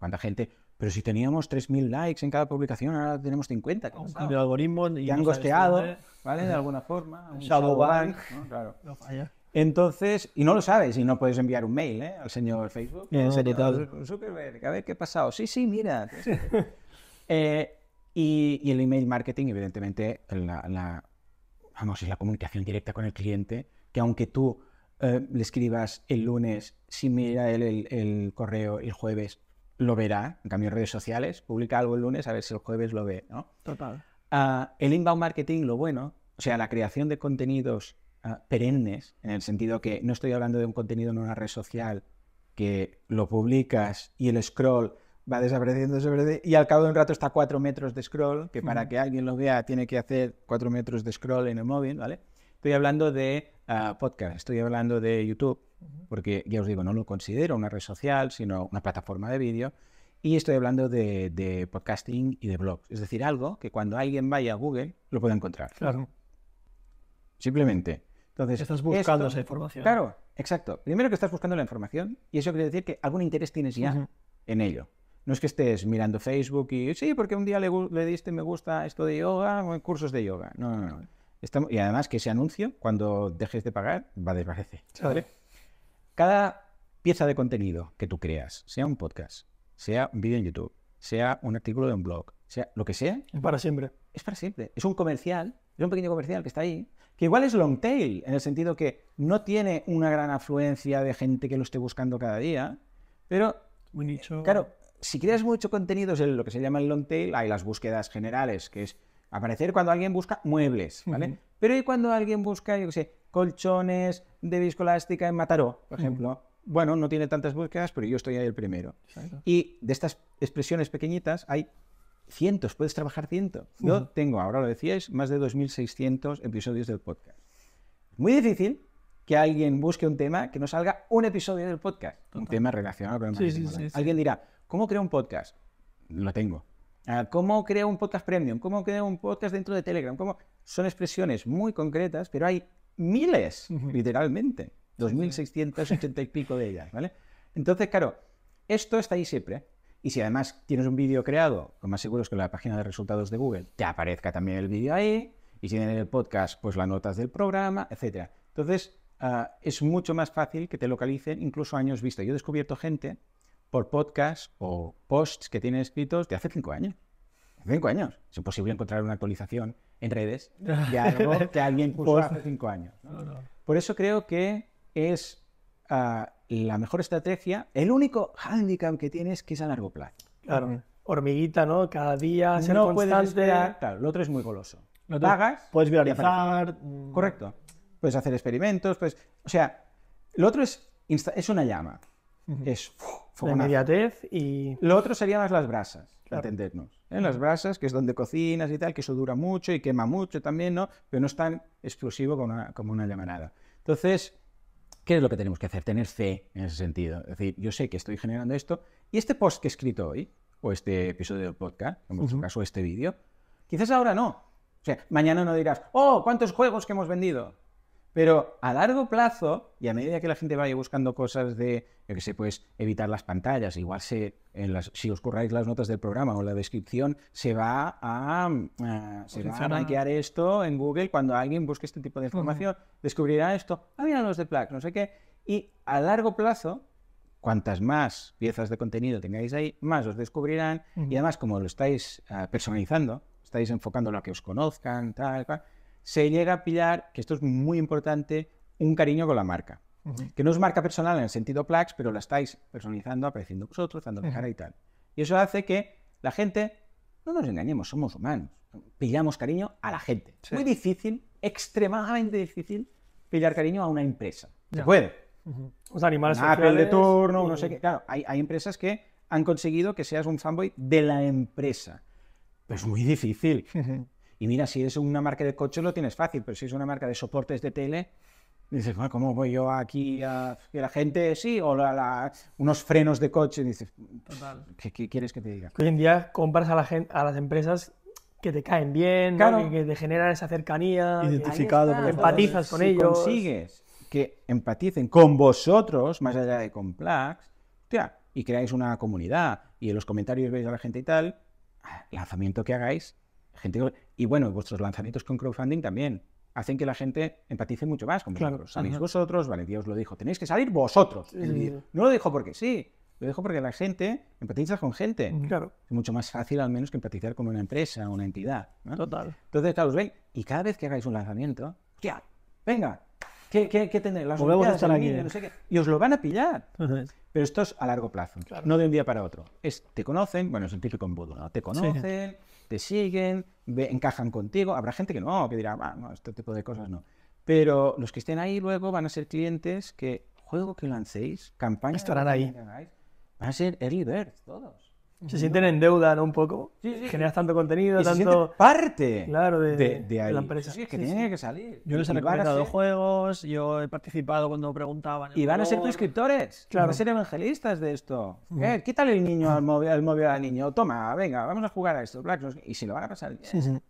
¿Cuánta gente pero si teníamos 3.000 likes en cada publicación, ahora tenemos 50. Y han gosteado, ¿vale? ¿eh? De alguna forma. Un shadow bank. Claro. Entonces, y no lo sabes, y no puedes enviar un mail ¿eh? al señor Facebook. No, tal. a ver qué ha pasado. Sí, sí, mira. Eh, y, el email marketing, evidentemente, la, vamos, es la comunicación directa con el cliente, que aunque tú le escribas el lunes, si mira el correo el jueves, lo verá. En cambio, en redes sociales, publica algo el lunes a ver si el jueves lo ve, ¿no? Total. Ah, el inbound marketing, lo bueno, o sea, la creación de contenidos ah, perennes, en el sentido que no estoy hablando de un contenido en una red social que lo publicas y el scroll va desapareciendo, sobre y al cabo de un rato está a cuatro metros de scroll, que para que alguien lo vea tiene que hacer cuatro metros de scroll en el móvil, ¿vale? Estoy hablando de ah, podcast, estoy hablando de YouTube, porque ya os digo, no lo considero una red social, sino una plataforma de vídeo. Y estoy hablando de, podcasting y de blogs. Es decir, algo que cuando alguien vaya a Google lo pueda encontrar. Claro. Simplemente. Entonces, estás buscando esa información. Claro, exacto. Primero que estás buscando la información y eso quiere decir que algún interés tienes ya en ello. No es que estés mirando Facebook y sí, porque un día le, diste me gusta esto de yoga o cursos de yoga. No, no, no. y además que ese anuncio, cuando dejes de pagar, va a desaparecer cada pieza de contenido que tú creas, sea un podcast, sea un vídeo en YouTube, sea un artículo de un blog, sea lo que sea. Es para siempre. Es para siempre. Es un comercial, es un pequeño comercial que está ahí, que igual es long tail, en el sentido que no tiene una gran afluencia de gente que lo esté buscando cada día, pero, nicho... Eh, claro, si creas mucho contenido es lo que se llama el long tail, hay las búsquedas generales, que es aparecer cuando alguien busca muebles, ¿vale? Pero y cuando alguien busca, yo qué sé, colchones de viscoelástica en Mataró, por mm. ejemplo. Bueno, no tiene tantas búsquedas, pero yo estoy ahí el primero. Y de estas expresiones pequeñitas hay cientos, puedes trabajar cientos. Yo tengo, ahora lo decíais, más de 2.600 episodios del podcast. Muy difícil que alguien busque un tema que no salga un episodio del podcast, un tema relacionado con el sí, Alguien dirá, ¿cómo creo un podcast? Lo tengo. Ah, ¿Cómo creo un podcast premium? ¿Cómo creo un podcast dentro de Telegram? ¿Cómo? Son expresiones muy concretas, pero hay miles, literalmente. 2.680 y pico de ellas, ¿vale? Entonces, claro, esto está ahí siempre. Y si además tienes un vídeo creado, lo más seguro es que en la página de resultados de Google te aparezca también el vídeo ahí. Y si tienes el podcast, pues las notas del programa, etc. Entonces, ah, es mucho más fácil que te localicen incluso años visto Yo he descubierto gente por podcast o posts que tienen escritos de hace cinco años. cinco años. Es imposible encontrar una actualización en redes de algo que alguien puso hace cinco años. Por eso creo que es ah, la mejor estrategia. El único hándicap que tienes que es a largo plazo. Claro. ¿Eh? Hormiguita, ¿no? Cada día ser no constante. claro, lo otro es muy goloso. Lo otro, Puedes viralizar. Mm. Correcto. Puedes hacer experimentos. pues O sea, lo otro es, es una llama. Es. Uf, inmediatez y. Lo otro serían más las brasas atendernos. ¿eh? En las brasas, que es donde cocinas y tal, que eso dura mucho y quema mucho también, ¿no? Pero no es tan explosivo como una, como una llamarada. Entonces, ¿qué es lo que tenemos que hacer? Tener fe en ese sentido. Es decir, yo sé que estoy generando esto y este post que he escrito hoy, o este episodio del podcast, en un caso este vídeo, quizás ahora no. O sea, mañana no dirás, oh, ¿cuántos juegos que hemos vendido? Pero a largo plazo, y a medida que la gente vaya buscando cosas de, yo que sé, pues evitar las pantallas, igual en si os curráis las notas del programa o la descripción, se va a, blanquear mm, esto en Google cuando alguien busque este tipo de información, descubrirá esto, ah, mira los de plaques, no sé qué. Y a largo plazo, cuantas más piezas de contenido tengáis ahí, más os descubrirán. Y además, como lo estáis ah, personalizando, estáis enfocando a que os conozcan, tal, tal se llega a pillar, que esto es muy importante, un cariño con la marca. Que no es marca personal en el sentido Plax, pero la estáis personalizando, apareciendo vosotros, dando cara y tal. Y eso hace que la gente, no nos engañemos, somos humanos. Pillamos cariño a la gente. Muy difícil, extremadamente difícil, pillar cariño a una empresa. Se puede. Los animales de turno, no sé qué. Claro, hay, hay empresas que han conseguido que seas un fanboy de la empresa. Pero es muy difícil. Y mira, si es una marca de coche lo tienes fácil, pero si es una marca de soportes de tele, dices, bueno, ¿cómo voy yo aquí a que la gente sí? O unos frenos de coche, dices, pues, ¿qué, quieres que te diga? Hoy en día compras a, la gente, a las empresas que te caen bien, que te generan esa cercanía, identificado, empatizas con si ellos. consigues que empaticen con vosotros, más allá de con Plax, y creáis una comunidad y en los comentarios veis a la gente y tal, ah, lanzamiento que hagáis, y bueno, vuestros lanzamientos con crowdfunding también hacen que la gente empatice mucho más con vosotros. Claro, vosotros, vale os lo dijo, tenéis que salir vosotros. No lo dijo porque sí, lo dijo porque la gente empatiza con gente. Mm, claro. Es mucho más fácil al menos que empatizar con una empresa, una entidad. Total. Entonces, claro, os ven, y cada vez que hagáis un lanzamiento, ¡ya! venga, ¿qué, qué, tenéis? Las Volvemos a aquí. y os lo van a pillar. Pero esto es a largo plazo, no de un día para otro. Es, te conocen, bueno, es el típico embudo, ¿no? Te conocen, te siguen, encajan contigo. Habrá gente que no, que dirá, no, este tipo de cosas no. Pero los que estén ahí luego van a ser clientes que, juego que lancéis, campaña. Estarán ahí. Van a ser early birds todos. Se sienten en deuda, ¿no? Un poco. Sí, Generas tanto contenido, y tanto. parte claro, de, de, de, de la empresa. Sí, es que tiene que salir. Yo les he recomendado juegos, yo he participado cuando preguntaban. Y van a ser prescriptores. Claro. Van a ser evangelistas de esto. qué Eh, quítale el niño al móvil, al móvil al niño. Toma, venga, vamos a jugar a esto. y si lo van a pasar bien.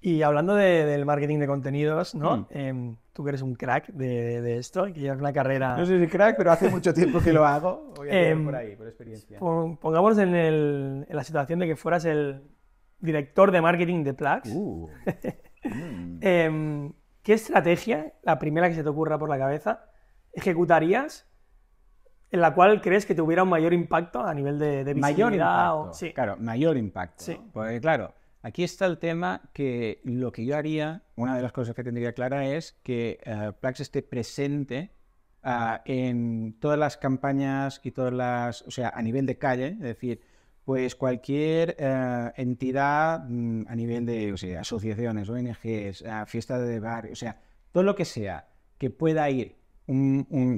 Y hablando del marketing de contenidos, ¿no? Mm. Em, tú que eres un crack de, esto, que llevas una carrera... No sé si crack, pero hace mucho tiempo que lo hago, voy a em, por ahí, por experiencia. Pongámonos en, la situación de que fueras el director de marketing de Plax. Uh. Em, ¿Qué estrategia, la primera que se te ocurra por la cabeza, ejecutarías en la cual crees que tuviera un mayor impacto a nivel de, visibilidad? o... claro, mayor impacto. Sí. claro, Aquí está el tema que lo que yo haría, una de las cosas que tendría clara es que eh, Plax esté presente ah, en todas las campañas y todas las, o sea, a nivel de calle, es decir, pues cualquier eh, entidad mm, a nivel de o sea, asociaciones, ONGs, eh, fiestas de barrio, o sea, todo lo que sea que pueda ir,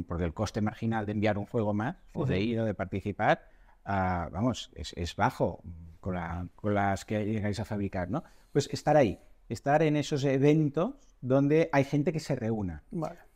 porque el coste marginal de enviar un juego más, o de ir o de participar, ah, vamos, es, es bajo con, las que llegáis a fabricar, ¿no? Pues estar ahí, estar en esos eventos donde hay gente que se reúna.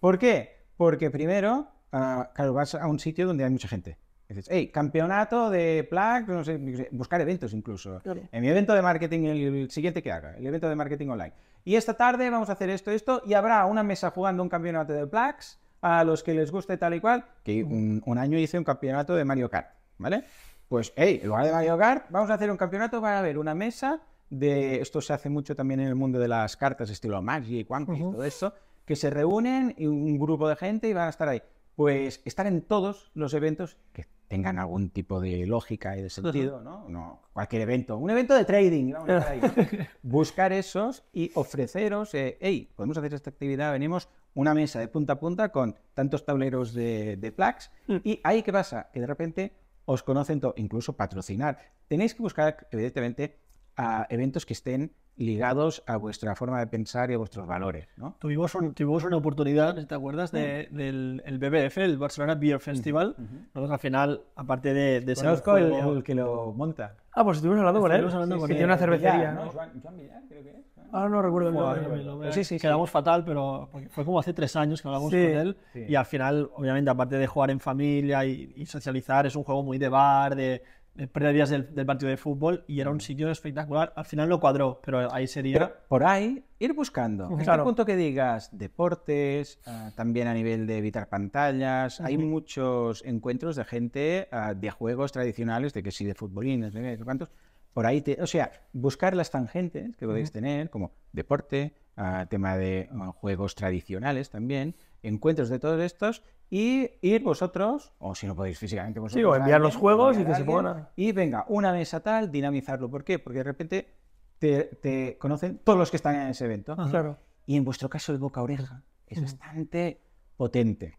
¿Por qué? Porque primero, ah, claro, vas a un sitio donde hay mucha gente. Dices, hey, campeonato de plaques, buscar eventos incluso. En mi evento de marketing, el siguiente que haga, el evento de marketing online. Y esta tarde vamos a hacer esto, esto, y habrá una mesa jugando un campeonato de plaques a los que les guste tal y cual, que un año hice un campeonato de Mario Kart, ¿vale? pues, hey, en lugar de Mario Kart, vamos a hacer un campeonato va a haber una mesa de. Esto se hace mucho también en el mundo de las cartas, estilo Magic, y todo eso, que se reúnen y un grupo de gente y van a estar ahí. Pues estar en todos los eventos que tengan algún tipo de lógica y de sentido, ¿no? cualquier evento, un evento de trading, buscar esos y ofreceros, eh, hey, podemos hacer esta actividad, venimos una mesa de punta a punta con tantos tableros de, plaques mm. y ahí qué pasa, que de repente os conocen, incluso patrocinar. Tenéis que buscar, evidentemente, a eventos que estén ligados a vuestra forma de pensar y a vuestros valores. Tuvimos, tuvimos una oportunidad, te acuerdas, mm. del BBF, el Barcelona Beer Festival. Nosotros al final, aparte de, de Conozco el, que lo monta. Ah, pues estuvimos hablando con él. Hablando con tiene una cervecería. ¿no? Ahora no recuerdo el nombre. Sí, sí, Quedamos fatal, pero fue como hace tres años que hablamos con él. Y al final, obviamente, aparte de jugar en familia y, socializar, es un juego muy de bar, de, días eh, del, partido de fútbol y era un mm. sitio espectacular. Al final lo cuadró, pero ahí sería. por ahí ir buscando. Claro. punto que digas deportes, ah, también a nivel de evitar pantallas. Hay muchos encuentros de gente ah, de juegos tradicionales, de que sí, de futbolines, de cuántos por ahí, o sea, buscar las tangentes que podéis tener, como deporte, ah, tema de ah, juegos tradicionales también, encuentros de todos estos, y ir vosotros, o si no podéis físicamente vosotros. Sí, o enviar los juegos y que se pongan. Y venga, una mesa tal, dinamizarlo. ¿Por qué? Porque de repente te, conocen todos los que están en ese evento. Claro. Y en vuestro caso, el boca-oreja es bastante potente.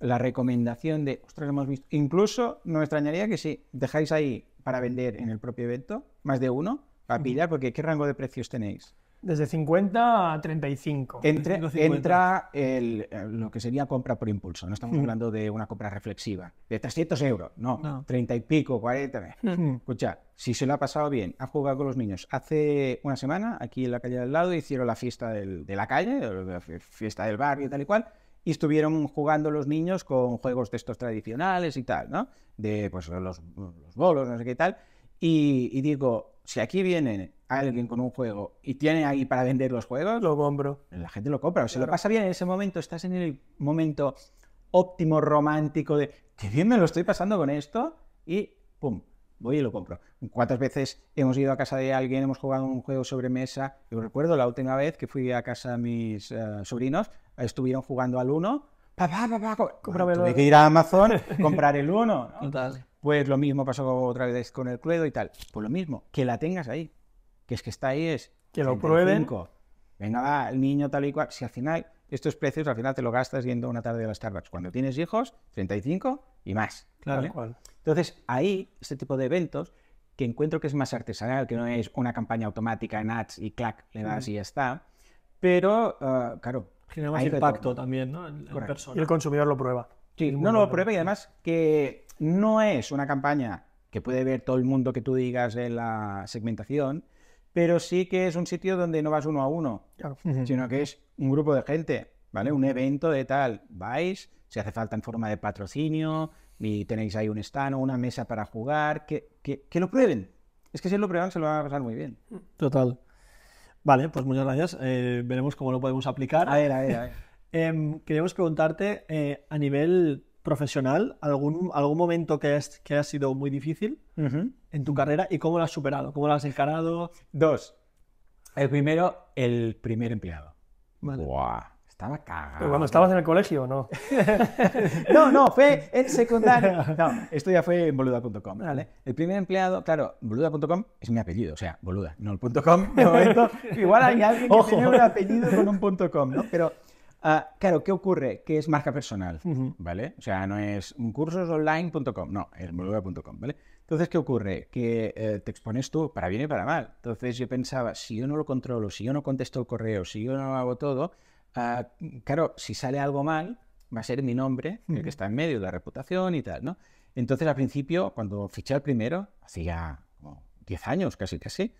La recomendación de, ostras, hemos visto. Incluso no extrañaría que si dejáis ahí para vender en el propio evento? ¿Más de uno? Para pillar, porque ¿qué rango de precios tenéis? Desde 50 a 35. Entre, Entra el, eh, lo que sería compra por impulso. No estamos hablando de una compra reflexiva. De 300 euros, no. 30 y pico, 40. o Escucha, si se lo ha pasado bien, ha jugado con los niños. Hace una semana, aquí en la calle del lado, hicieron la fiesta del, de la calle, la fiesta del barrio tal y cual y estuvieron jugando los niños con juegos de estos tradicionales y tal, ¿no? De pues los, bolos, no sé qué tal. Y, digo, si aquí viene alguien con un juego y tiene ahí para vender los juegos, lo compro. La gente lo compra, se lo pasa bien en ese momento, estás en el momento óptimo, romántico de, qué bien me lo estoy pasando con esto y ¡pum! Voy y lo compro. ¿Cuántas veces hemos ido a casa de alguien, hemos jugado un juego sobre mesa? Yo recuerdo la última vez que fui a casa de mis eh, sobrinos estuvieron jugando al 1, papá, papá, que ir a Amazon, comprar el 1. Pues lo mismo pasó otra vez con el Cluedo y tal. Pues lo mismo, que la tengas ahí. Que es que está ahí, es. Que lo prueben. Venga, va, el niño tal y cual. Si al final, estos precios al final te lo gastas yendo una tarde a la Starbucks. Cuando tienes hijos, 35 y más. Claro. Entonces, ahí, este tipo de eventos que encuentro que es más artesanal, que no es una campaña automática en ads y clac, le das y ya está. Pero, ah, claro, más impacto también, ¿no? el consumidor lo prueba. Sí, no lo prueba y además que no es una campaña que puede ver todo el mundo que tú digas en la segmentación, pero sí que es un sitio donde no vas uno a uno, sino que es un grupo de gente, ¿vale? Un evento de tal, vais, si hace falta en forma de patrocinio y tenéis ahí un stand o una mesa para jugar, que, que, que lo prueben. Es que si lo prueban se lo van a pasar muy bien. Total. Vale, pues muchas gracias. Eh, veremos cómo lo podemos aplicar. A ver, a ver, a ver. Em, queríamos preguntarte, eh, a nivel profesional, algún, algún momento que, es que ha sido muy difícil en tu carrera y cómo lo has superado, cómo lo has encarado. Dos. El primero, el primer empleado. Vale. Estaba cagado. Pero cuando estabas en el colegio, ¿no? no, no, fue en secundaria. No, esto ya fue en boluda.com, ¿vale? El primer empleado, claro, boluda.com es mi apellido, o sea, boluda, no el .com. momento, igual hay alguien que tiene un apellido con un .com, ¿no? Pero, ah, claro, ¿qué ocurre? Que es marca personal, ¿vale? O sea, no es cursosonline.com, no, es boluda.com, ¿vale? Entonces, ¿qué ocurre? Que eh, te expones tú, para bien y para mal. Entonces, yo pensaba, si yo no lo controlo, si yo no contesto el correo, si yo no hago todo Ah, claro, si sale algo mal, va a ser mi nombre, el que está en medio, de la reputación y tal, ¿no? Entonces, al principio, cuando fiché al primero, hacía 10 años casi casi,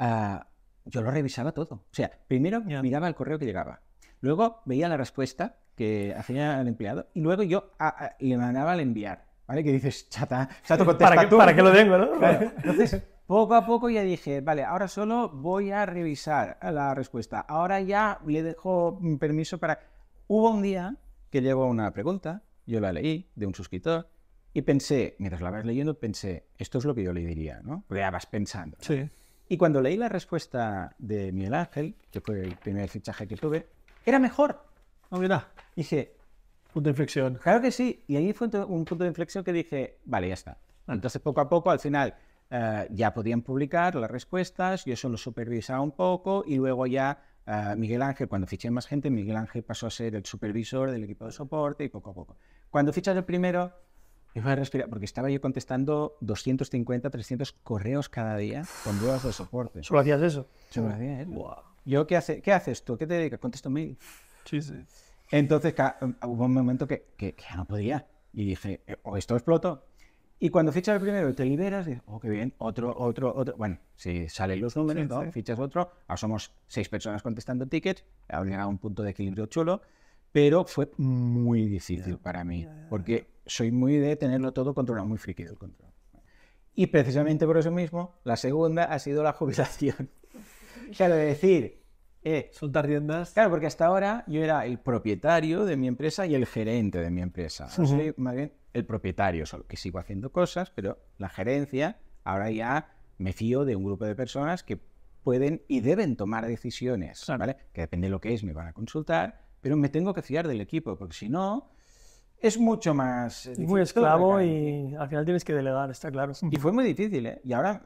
ah, yo lo revisaba todo. O sea, primero miraba el correo que llegaba, luego veía la respuesta que hacía el empleado y luego yo ah, le mandaba al enviar. ¿Vale? Que dices, chata, contesta ¿Para qué, tú. ¿Para lo tengo, no? Entonces, poco a poco ya dije, vale, ahora solo voy a revisar la respuesta. Ahora ya le dejo permiso para... Hubo un día que llegó una pregunta, yo la leí de un suscriptor y pensé, mientras la vas leyendo, pensé, esto es lo que yo le diría, ¿no? Porque ya vas pensando. Sí. Y cuando leí la respuesta de Miguel Ángel, que fue el primer fichaje que tuve, era mejor. No, ah, mira. Dije... Punto de inflexión. Claro que sí. Y ahí fue un punto de inflexión que dije, vale, ya está. Entonces, poco a poco, al final eh, ya podían publicar las respuestas, yo solo supervisaba un poco y luego ya eh, Miguel Ángel, cuando fiché más gente, Miguel Ángel pasó a ser el supervisor del equipo de soporte y poco a poco. Cuando fichas el primero, iba a respirar, porque estaba yo contestando 250, 300 correos cada día con dudas de soporte. ¿Solo hacías eso? eso. Yo, ¿qué, hace, ¿qué haces tú? ¿Qué te dedicas? Contesto mail. Sí, sí. Entonces, hubo un momento que, ya no podía. Y dije, eh, o esto exploto, y cuando fichas el primero y te liberas, dices, oh, qué bien, otro, otro, otro. Bueno, si salen los números, fichas otro. Ahora somos seis personas contestando tickets, ha llegado un punto de equilibrio chulo, pero fue muy difícil para mí, porque soy muy de tenerlo todo controlado, muy friki del control. Y precisamente por eso mismo, la segunda ha sido la jubilación. claro, de decir... Eh, Soltar riendas. Claro, porque hasta ahora yo era el propietario de mi empresa y el gerente de mi empresa. más bien el propietario, solo que sigo haciendo cosas, pero la gerencia, ahora ya me fío de un grupo de personas que pueden y deben tomar decisiones, ¿vale? Que depende de lo que es, me van a consultar, pero me tengo que fiar del equipo, porque si no, es mucho más... Eh, muy esclavo y al final tienes que delegar, está claro. Y fue muy difícil, ¿eh? Y ahora,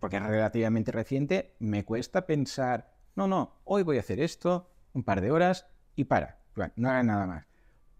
porque es relativamente reciente, me cuesta pensar, no, no, hoy voy a hacer esto, un par de horas y para, no haga nada más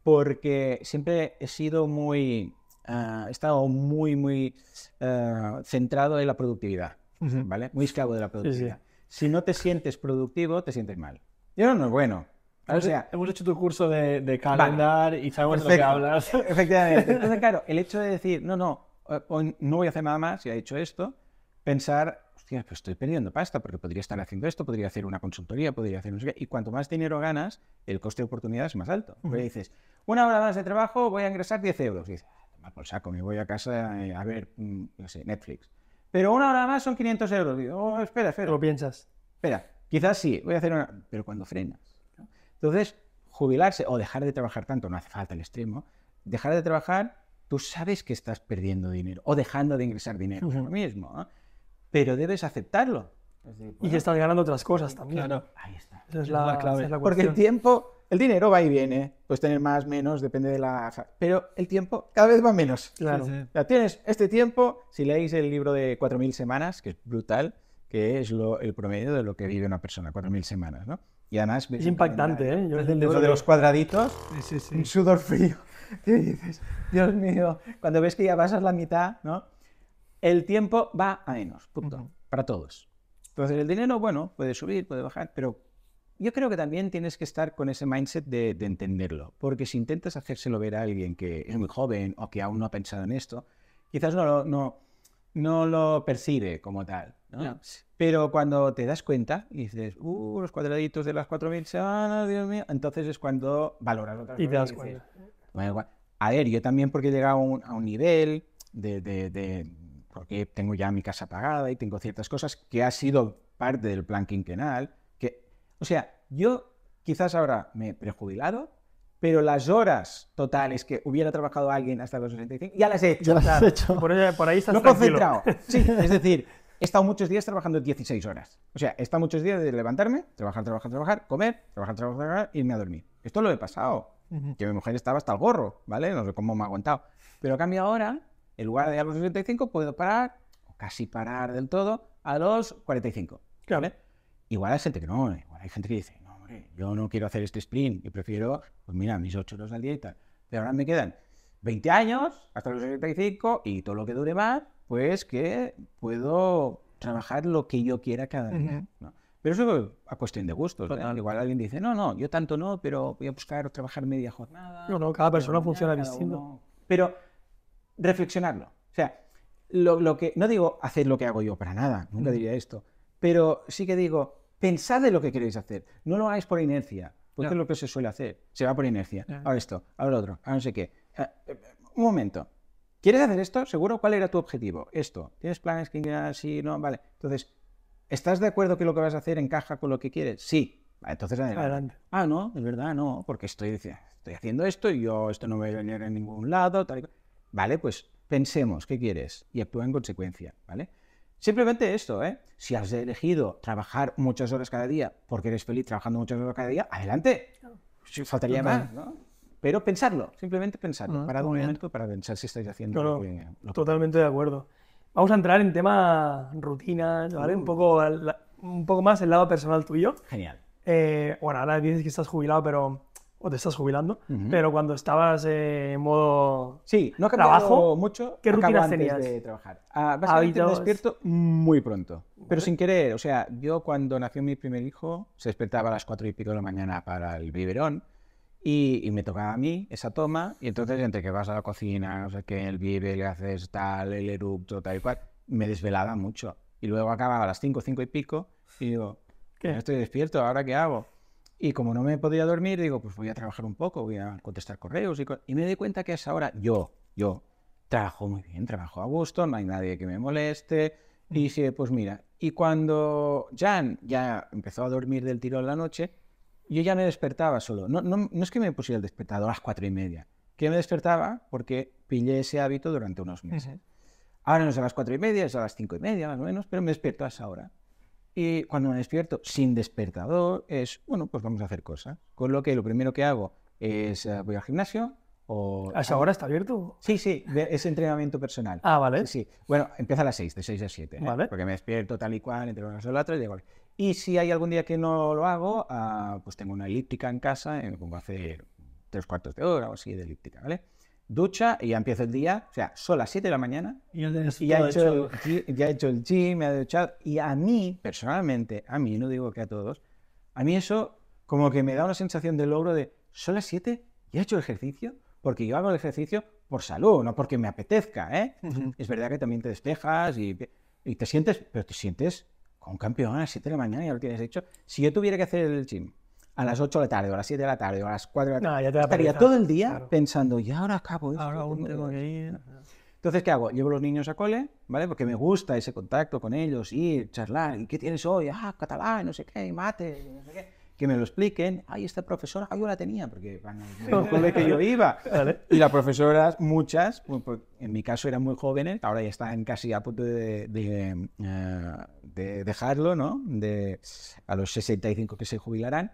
porque siempre he sido muy, ah, he estado muy, muy ah, centrado en la productividad, ¿vale? Muy esclavo de la productividad. Si no te sientes productivo, te sientes mal. Y no, no es bueno. O sea, hemos hecho tu curso de, de calendar y sabemos lo que hablas. Efectivamente. Entonces, claro, el hecho de decir, no, no, eh, no voy a hacer nada más, ya he hecho esto, pensar hostia, pues estoy perdiendo pasta porque podría estar haciendo esto, podría hacer una consultoría, podría hacer no Y cuanto más dinero ganas, el coste de oportunidad es más alto. dices, una hora más de trabajo, voy a ingresar 10 euros. Y dices, ah, toma por saco, me voy a casa eh, a ver, mm, no sé, Netflix. Pero una hora más son 500 euros. digo, oh, espera, espera. Lo piensas. Espera, quizás sí, voy a hacer una... Pero cuando frenas. Entonces, jubilarse o dejar de trabajar tanto, no hace falta el extremo, dejar de trabajar, tú sabes que estás perdiendo dinero o dejando de ingresar dinero, es lo mismo. ¿no? pero debes aceptarlo. Pues y bueno, y estás ganando otras cosas también. Claro. Ahí está. Esa es la, clave. Porque el tiempo, el dinero va y viene. Puedes tener más, menos, depende de la... Pero el tiempo cada vez va menos. Claro. Ya tienes este tiempo, si leéis el libro de 4.000 semanas, que es brutal, que es lo, el promedio de lo que vive una persona, 4.000 semanas, ¿no? Y además... Es impactante, ¿eh? Yo el de los cuadraditos, un sudor frío. Y dices, Dios mío, cuando ves que ya pasas la mitad, ¿no? el tiempo va a menos, punto, para todos. Entonces el dinero, bueno, puede subir, puede bajar, pero yo creo que también tienes que estar con ese mindset de, entenderlo, porque si intentas hacérselo ver a alguien que es muy joven o que aún no ha pensado en esto, quizás no, no, no lo percibe como tal. Pero cuando te das cuenta y dices, uh, los cuadraditos de las 4.000 se ah, Dios mío, entonces es cuando valoras otras Y a ver, yo también porque he llegado a un, nivel de porque tengo ya mi casa pagada y tengo ciertas cosas que ha sido parte del plan quinquenal. Que, o sea, yo quizás ahora me he prejubilado, pero las horas totales que hubiera trabajado alguien hasta los 65, ya las he hecho. Ya las he hecho. Por, ahí, por ahí no concentrado. Sí, es decir, he estado muchos días trabajando 16 horas. O sea, he estado muchos días de levantarme, trabajar, trabajar, trabajar, comer, trabajar, trabajar, irme a dormir. Esto lo he pasado. Que mi mujer estaba hasta el gorro, ¿vale? No sé cómo me ha aguantado. Pero a cambio ahora en lugar de a los 65, puedo parar, o casi parar del todo, a los 45. Claro. Igual hay gente que no, igual hay gente que dice, no, hombre, yo no quiero hacer este sprint, yo prefiero, pues mira, mis 8 horas al día y tal. Pero ahora me quedan 20 años, hasta los 65, y todo lo que dure más, pues que puedo trabajar lo que yo quiera cada día. Pero eso es a cuestión de gustos. Igual alguien dice, no, no, yo tanto no, pero voy a buscar trabajar media jornada. No, no, cada persona funciona distinto. Pero reflexionarlo. O sea, lo, que, no digo hacer lo que hago yo para nada, nunca diría esto, pero sí que digo, pensad en lo que queréis hacer, no lo hagáis por inercia, porque es lo que se suele hacer, se va por inercia, ahora esto, ahora otro, ahora no sé qué. Eh, un momento, ¿quieres hacer esto? Seguro, ¿cuál era tu objetivo? Esto, ¿tienes planes que así, no? Vale, entonces, ¿estás de acuerdo que lo que vas a hacer encaja con lo que quieres? Sí, entonces adelante. Ah, no, es verdad, no, porque estoy, estoy haciendo esto y yo esto no voy a venir en ningún lado, tal y cual. ¿Vale? Pues pensemos, ¿qué quieres? Y actúa en consecuencia, ¿vale? Simplemente esto, ¿eh? Si has elegido trabajar muchas horas cada día porque eres feliz trabajando muchas horas cada día, adelante. Oh. faltaría más, ¿no? Pero pensarlo, simplemente pensarlo. Parado para un momento para pensar si estáis haciendo lo Totalmente de acuerdo. Vamos a entrar en tema rutinas, ¿vale? Un, uh. poco, un poco más el lado personal tuyo. Genial. Eh, bueno, ahora dices que estás jubilado, pero o te estás jubilando, pero cuando estabas eh, en modo sí, no que trabajo, mucho, ¿qué rutinas antes de trabajar. Ah, ah básicamente despierto muy pronto, pero sin querer. O sea, yo cuando nació mi primer hijo, se despertaba a las cuatro y pico de la mañana para el biberón y, me tocaba a mí esa toma. Y entonces, entre que vas a la cocina, no sé sea, el biber, le haces tal, el erupto, tal y cual, me desvelaba mucho. Y luego acababa a las cinco, cinco y pico y digo, ¿qué? estoy despierto, ¿ahora qué hago? Y como no me podía dormir, digo, pues voy a trabajar un poco, voy a contestar correos. Y, me di cuenta que a esa hora yo, yo, trabajo muy bien, trabajo a gusto, no hay nadie que me moleste. Y mm. dije, pues mira, y cuando Jan ya empezó a dormir del tiro en la noche, yo ya me despertaba solo. No, no, es que me pusiera el despertador a las cuatro y media, que me despertaba porque pillé ese hábito durante unos meses. Ahora no es a las cuatro y media, es a las cinco y media más o menos, pero me despierto a esa hora. Y cuando me despierto sin despertador es, bueno, pues vamos a hacer cosas. Con lo que lo primero que hago es eh, voy al gimnasio, o, ¿Hasta ahora está abierto? Sí, sí, es entrenamiento personal. Ah, vale. Sí, Bueno, empieza a las 6, de 6 a 7. ¿eh? Vale. Porque me despierto tal y cual, entre unas y las otras, Y si hay algún día que no lo hago, ah, pues tengo una elíptica en casa y me pongo a hacer tres cuartos de hora o así de elíptica, ¿vale? ducha y ya empiezo el día, o sea, son las 7 de la mañana y, ya, he hecho, El, ya, gym, me he duchado y a mí, personalmente, a mí, no digo que a todos, a mí eso como que me da una sensación de logro de, son las 7 y he hecho el ejercicio, porque yo hago el ejercicio por salud, no porque me apetezca, ¿eh? Es verdad que también te despejas y, te sientes, pero te sientes con campeón a las 7 de la mañana y ya lo tienes hecho. Si yo tuviera que hacer el gym a las 8 de la tarde, o a las 7 de la tarde, o a las 4 de la tarde, estaría todo el día pensando, y ahora acabo esto. Entonces, ¿qué hago? Llevo los niños a cole, ¿vale? Porque me gusta ese contacto con ellos, ir, charlar, ¿y qué tienes hoy? Ah, catalán, no sé qué, mate, no sé qué. Que me lo expliquen. Ay, esta profesora, ah, yo la tenía, porque van que yo iba. Y las profesoras, muchas, pues, pues, en mi caso eran muy jóvenes, ahora ya están casi a punto de, de, eh, dejarlo, ¿no? De, a los 65 que se jubilarán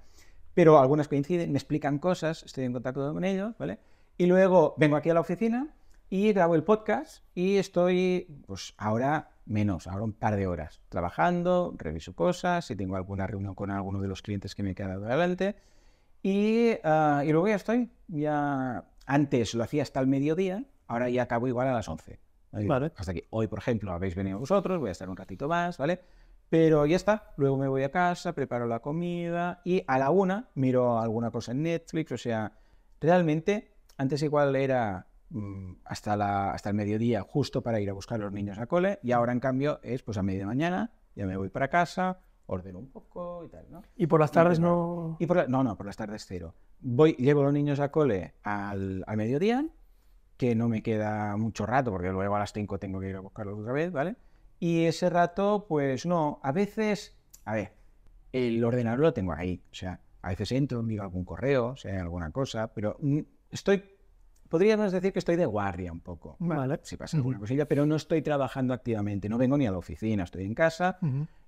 pero algunas coinciden, me explican cosas, estoy en contacto con ellos, ¿vale? Y luego vengo aquí a la oficina y grabo el podcast y estoy, pues ahora menos, ahora un par de horas trabajando, reviso cosas, si tengo alguna reunión con alguno de los clientes que me he quedado adelante. Y, ah, y luego ya estoy, ya antes lo hacía hasta el mediodía, ahora ya acabo igual a las 11. Hasta que Hoy, por ejemplo, habéis venido vosotros, voy a estar un ratito más, ¿vale? Pero ya está, luego me voy a casa, preparo la comida y a la una miro alguna cosa en Netflix, o sea, realmente antes igual era mm, hasta, la, hasta el mediodía justo para ir a buscar a los niños a cole y ahora en cambio es pues a media mañana, ya me voy para casa, ordeno un poco y tal, ¿no? ¿Y por las tardes no...? Y por no, no, por las tardes cero. Voy, llevo a los niños a cole al, al mediodía, que no me queda mucho rato porque luego a las 5 tengo que ir a buscarlos otra vez, ¿vale? Y ese rato, pues no, a veces, a ver, el ordenador lo tengo ahí, o sea, a veces entro, miro algún correo, o sea, alguna cosa, pero mm, estoy, podríamos decir que estoy de guardia un poco, vale. si pasa alguna cosilla, pero no estoy trabajando activamente, no vengo ni a la oficina, estoy en casa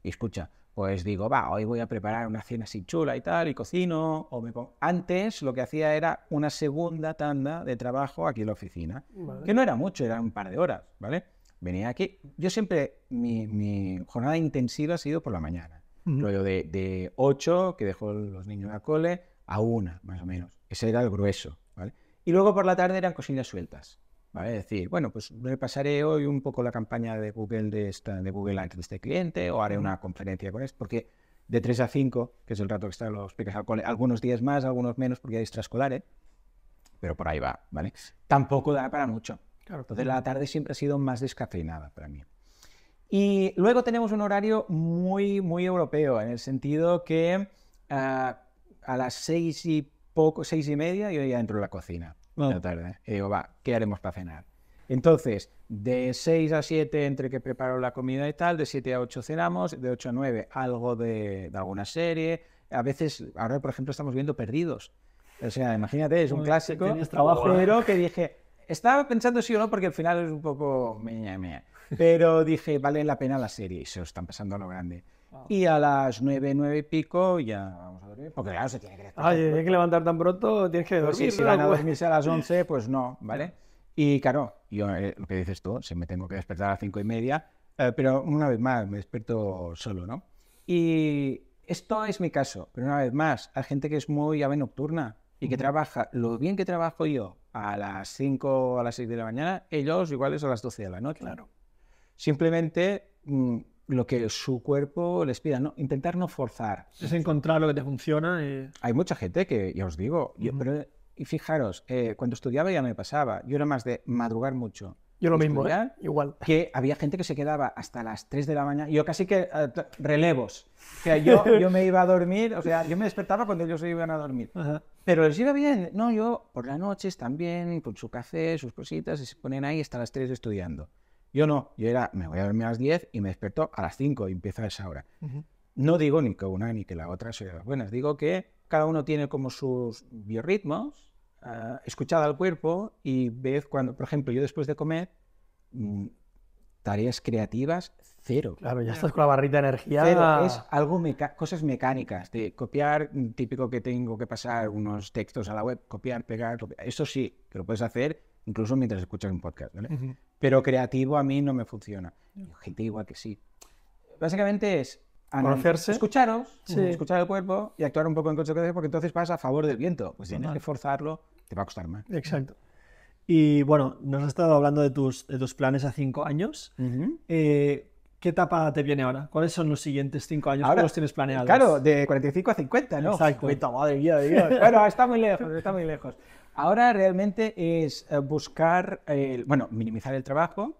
y escucha, pues digo, va, hoy voy a preparar una cena así chula y tal, y cocino, o me pongo... Antes lo que hacía era una segunda tanda de trabajo aquí en la oficina, que no era mucho, era un par de horas, ¿vale? venía aquí. Yo siempre, mi, jornada intensiva ha sido por la mañana. Uh de, de 8, que dejó los niños a cole, a una, más o menos. Ese era el grueso, ¿vale? Y luego por la tarde eran cosillas sueltas, ¿vale? Es decir, bueno, pues repasaré hoy un poco la campaña de Google de, esta, de Google Ads de este cliente o haré una conferencia con él, porque de 3 a 5, que es el rato que están los peques al cole, algunos días más, algunos menos, porque hay extraescolares, pero por ahí va, ¿vale? Tampoco da para mucho. Entonces la tarde siempre ha sido más descafeinada para mí. Y luego tenemos un horario muy, muy europeo, en el sentido que ah, a las seis y poco, seis y media, yo ya entro en la cocina oh. la ah. tarde. ¿eh? Y digo, va, ¿qué haremos para cenar? Entonces, de 6 a 7 entre que preparo la comida y tal, de 7 a 8 cenamos, de ocho a nueve, algo de, alguna serie. A veces, ahora por ejemplo estamos viendo Perdidos. O sea, imagínate, es un clásico. Trabajo, pero ¿eh? que dije, estaba pensando sí o no, porque al final es un poco meña, meña. Pero dije, vale la pena la serie, y se lo están pasando a lo grande. Y a las nueve, nueve y pico ya vamos a dormir. Porque claro, se tiene que que levantar tan pronto, tienes que pues dormir. si van a dormirse a las once, pues no, ¿vale? Y claro, yo, eh, lo que dices tú, se me tengo que despertar a las cinco y media, eh, pero una vez más me desperto solo, ¿no? Y esto es mi caso, pero una vez más, hay gente que es muy ave nocturna y que trabaja lo bien que trabajo yo a las 5 o a las 6 de la mañana, ellos iguales a las 12 de la noche. Claro. Simplemente mm, lo que su cuerpo les pida, ¿no? intentar no forzar. Es encontrar lo que te funciona. Hay mucha gente que, ya os digo, y fijaros, eh, cuando estudiaba ya me pasaba, yo era más de madrugar mucho. Yo lo mismo, ¿eh? igual. Que había gente que se quedaba hasta las 3 de la mañana. Yo casi que eh, relevos. O sea, yo, yo me iba a dormir, o sea, yo me despertaba cuando ellos se iban a dormir. Pero les iba bien. No, yo por las noches también, con su café, sus cositas, y se ponen ahí hasta las 3 estudiando. Yo no, yo era, me voy a dormir a las 10 y me despertó a las 5 y empieza esa hora. No digo ni que una ni que la otra sea las buenas, digo que cada uno tiene como sus biorritmos Ah, escuchada al cuerpo y ves cuando, por ejemplo, yo después de comer, mm, tareas creativas, cero. Claro, ya estás con la barrita de energía. es algo cosas mecánicas, de copiar, mm, típico que tengo que pasar unos textos a la web, copiar, pegar, copiar. Eso sí, que lo puedes hacer incluso mientras escuchas un podcast, ¿vale? Pero creativo a mí no me funciona. Objetivo igual que sí. Básicamente es conocerse, escucharos, escuchar el cuerpo y actuar un poco en consecuencia porque entonces vas a favor del viento. Pues tienes que forzarlo te va a costar más. Exacto. Y bueno, nos has estado hablando de tus, de planes a cinco años. Eh, ¿Qué etapa te viene ahora? ¿Cuáles son los siguientes cinco años que los tienes planeados? Claro, de 45 a 50, ¿no? madre mía, de bueno, está muy lejos, está muy lejos. Ahora realmente es eh, buscar, bueno, minimizar el trabajo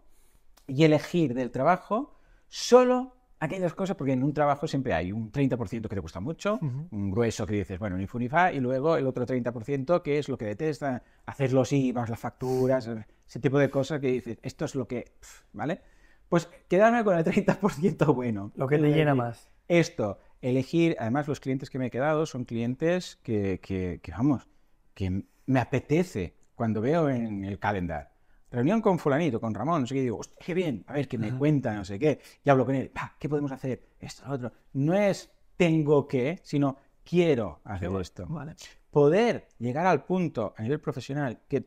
y elegir del trabajo solo aquellas cosas, porque en un trabajo siempre hay un 30% que te gusta mucho, un grueso que dices, bueno, ni fu ni fa, y luego el otro 30% que es lo que detesta, hacer los IVAs, las facturas, ese tipo de cosas que dices, esto es lo que, ¿vale? Pues quedarme con el 30% bueno. Lo que te llena más. Esto, elegir, además los clientes que me he quedado son clientes que, que, que vamos, que me apetece cuando veo en el calendario reunión con fulanito, con Ramón, no sé digo, qué bien, a ver que me cuenta, no sé qué, y hablo con él, ¿qué podemos hacer? Esto, lo otro. No es tengo que, sino quiero hacer esto. Poder llegar al punto a nivel profesional que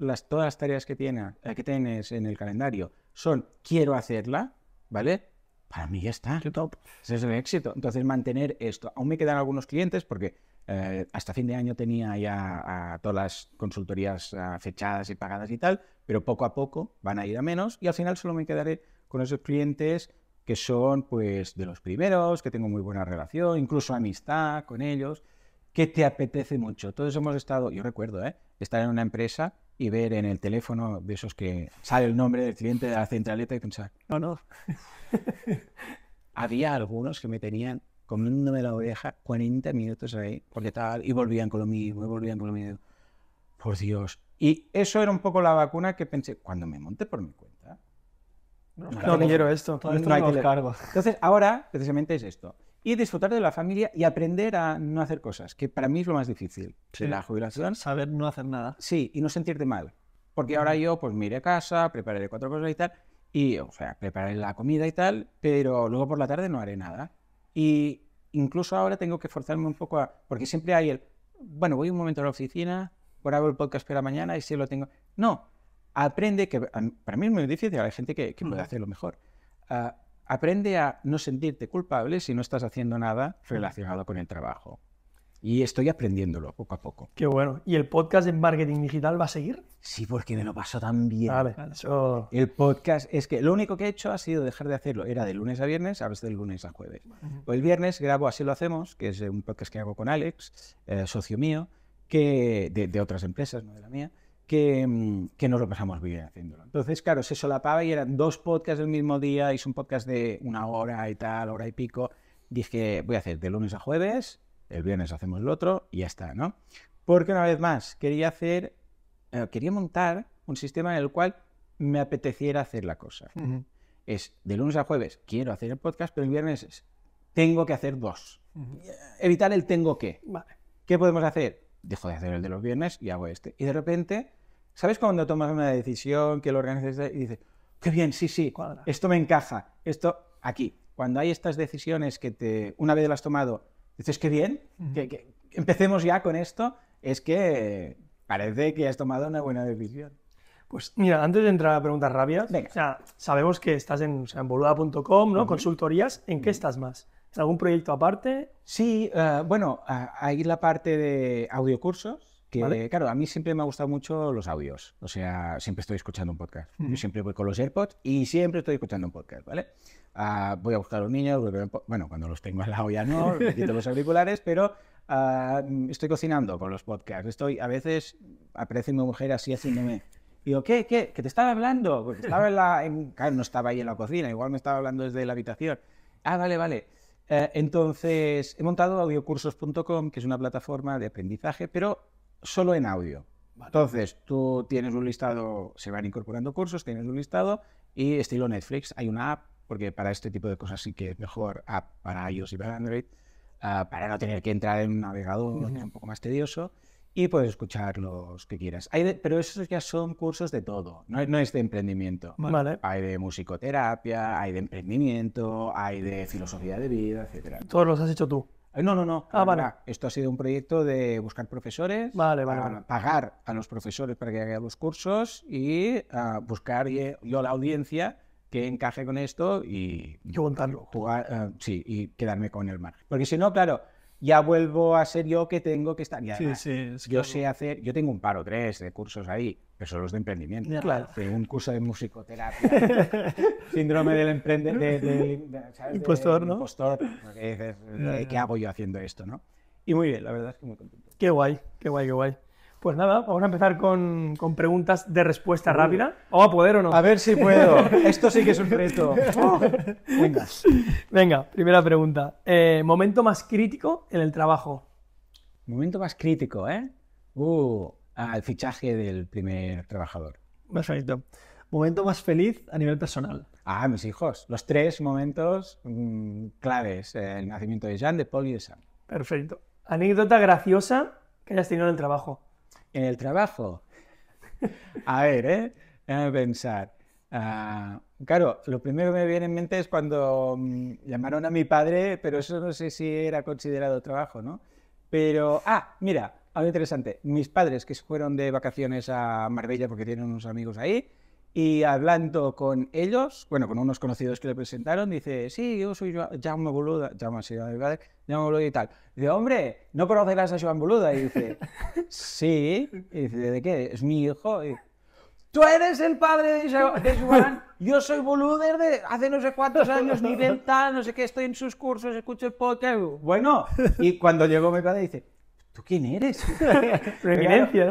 las, todas las tareas que, eh, que tienes en el calendario son quiero hacerla, ¿vale? Para mí ya está. Ese es el éxito. Entonces, mantener esto. Aún me quedan algunos clientes porque eh, hasta fin de año tenía ya a ah, todas las consultorías ah, fechadas y pagadas y tal, pero poco a poco van a ir a menos y al final solo me quedaré con esos clientes que son pues de los primeros, que tengo muy buena relación, incluso amistad con ellos, que te apetece mucho. Todos hemos estado, yo recuerdo, eh, estar en una empresa y ver en el teléfono de esos que sale el nombre del cliente de la centraleta y pensar, no, no. Había algunos que me tenían comiéndome la oreja 40 minutos ahí, porque tal, y volvían con lo mismo, y volvían con lo mismo. Por Dios. Y eso era un poco la vacuna que pensé, cuando me monte por mi cuenta. No, quiero esto, no, esto no cargo. Entonces, ahora precisamente es esto. Y disfrutar de la familia y aprender a no hacer cosas, que para mí es lo más difícil sí. de la jubilación. Saber no hacer nada. Sí, y no sentirte mal. Porque ahora yo, pues, me iré a casa, prepararé cuatro cosas y tal, y, o sea, prepararé la comida y tal, pero luego por la tarde no haré nada. Y incluso ahora tengo que forzarme un poco a... Porque siempre hay el, bueno, voy un momento a la oficina, hago el podcast para mañana y si lo tengo... No, aprende, que para mí es muy difícil, hay gente que, puede mm. hacerlo mejor. Ah, aprende a no sentirte culpable si no estás haciendo nada mm. relacionado con el trabajo y estoy aprendiéndolo poco a poco. Qué bueno. ¿Y el podcast en marketing digital va a seguir? Sí, porque me lo paso tan bien. El podcast es que lo único que he hecho ha sido dejar de hacerlo. Era de lunes a viernes, ahora es de lunes a jueves. O el viernes grabo Así lo hacemos, que es un podcast que hago con Alex, eh, socio mío, que de, otras empresas, no de la mía. Que, mm, que, nos lo pasamos bien haciéndolo. Entonces, claro, se solapaba y eran dos podcasts del mismo día, y es un podcast de una hora y tal, hora y pico. Dije, voy a hacer de lunes a jueves el viernes hacemos el otro y ya está, ¿no? Porque una vez más, quería hacer, eh, quería montar un sistema en el cual me apeteciera hacer la cosa. Es de lunes a jueves, quiero hacer el podcast, pero el viernes es, tengo que hacer dos. Eh, evitar el tengo que. ¿Qué podemos hacer? Dejo de hacer el de los viernes y hago este. Y de repente, ¿sabes cuando tomas una decisión, que lo organizas y dices, qué bien, sí, sí, esto me encaja, esto aquí? Cuando hay estas decisiones que te, una vez las has tomado, dices, qué bien, que, empecemos ya con esto, es que parece que has tomado una buena decisión. Pues mira, antes de entrar a preguntas rápidas, sabemos que estás en, boluda.com, ¿no? Consultorías, ¿en qué estás más? ¿Es algún proyecto aparte? Sí, eh, bueno, hay la parte de audiocursos, que, claro, a mí siempre me han gustado mucho los audios. O sea, siempre estoy escuchando un podcast. Yo siempre voy con los AirPods y siempre estoy escuchando un podcast, ¿vale? Ah, voy a buscar a los niños, bueno, cuando los tengo al lado ya no, me los auriculares, pero ah, mm, estoy cocinando con los podcasts. Estoy, a veces aparece mi mujer así haciéndome... digo, ¿qué? ¿Qué? ¿Que te estaba hablando? Pues estaba en la... claro, no estaba ahí en la cocina, igual me estaba hablando desde la habitación. Ah, vale, vale eh, entonces, he montado audiocursos.com, que es una plataforma de aprendizaje, pero solo en audio. Entonces, tú tienes un listado, se van incorporando cursos, tienes un listado y estilo Netflix, hay una app, porque para este tipo de cosas sí que es mejor app para iOS y para Android, ah, para no tener que entrar en un navegador, un poco más tedioso, y puedes escuchar los que quieras. Hay pero esos ya son cursos de todo, no, no es de emprendimiento. Vale. Hay de musicoterapia, hay de emprendimiento, hay de filosofía de vida, etc. Todos los has hecho tú. Eh, no, no, no. Ah, esto ha sido un proyecto de buscar profesores, vale, pagar a los profesores para que hagan los cursos y ah, buscar yo la audiencia que encaje con esto y, Jugar, ah, sí, y quedarme con el mar Porque si no, claro, ya vuelvo a ser yo que tengo que estar. ya yo sé hacer, yo tengo un par o tres de cursos ahí, pero son los de emprendimiento. un curso de musicoterapia, síndrome del emprendedor, de, impostor, ¿no? Impostor, eh, ¿qué hago yo haciendo esto, no? Y muy bien, la verdad es que muy contento. Qué guay, qué guay, qué guay. Pues nada, vamos a empezar con, preguntas de respuesta rápida. ¿O a poder o no? A ver si puedo. Esto sí que es un reto. Venga. primera pregunta. Eh, ¿Momento más crítico en el trabajo? Momento más crítico, ¿eh? Uh, al fichaje del primer trabajador. Perfecto. ¿Momento más feliz a nivel personal? Ah, mis hijos. Los tres momentos mm, claves. Eh, el nacimiento de Jean, de Paul y de Sam. Perfecto. ¿Anécdota graciosa que hayas tenido en el trabajo? en el trabajo. A ver, ¿eh? Déjame pensar. Ah, claro, lo primero que me viene en mente es cuando mm, llamaron a mi padre, pero eso no sé si era considerado trabajo, ¿no? Pero, ah, mira, algo interesante. Mis padres que se fueron de vacaciones a Marbella porque tienen unos amigos ahí, y hablando con ellos, bueno, con unos conocidos que le presentaron, dice, sí, yo soy Jaume Boluda, Jaume, Boluda y tal. Dice, hombre, ¿no conocerás a Joan Boluda? Y dice, sí. Y dice, ¿de qué? Es mi hijo. Y, Tú eres el padre de Joan, yo soy Boluda desde hace no sé cuántos años, ni tal, no sé qué, estoy en sus cursos, escucho el podcast. Bueno, y cuando llegó mi padre dice, ¿tú quién eres?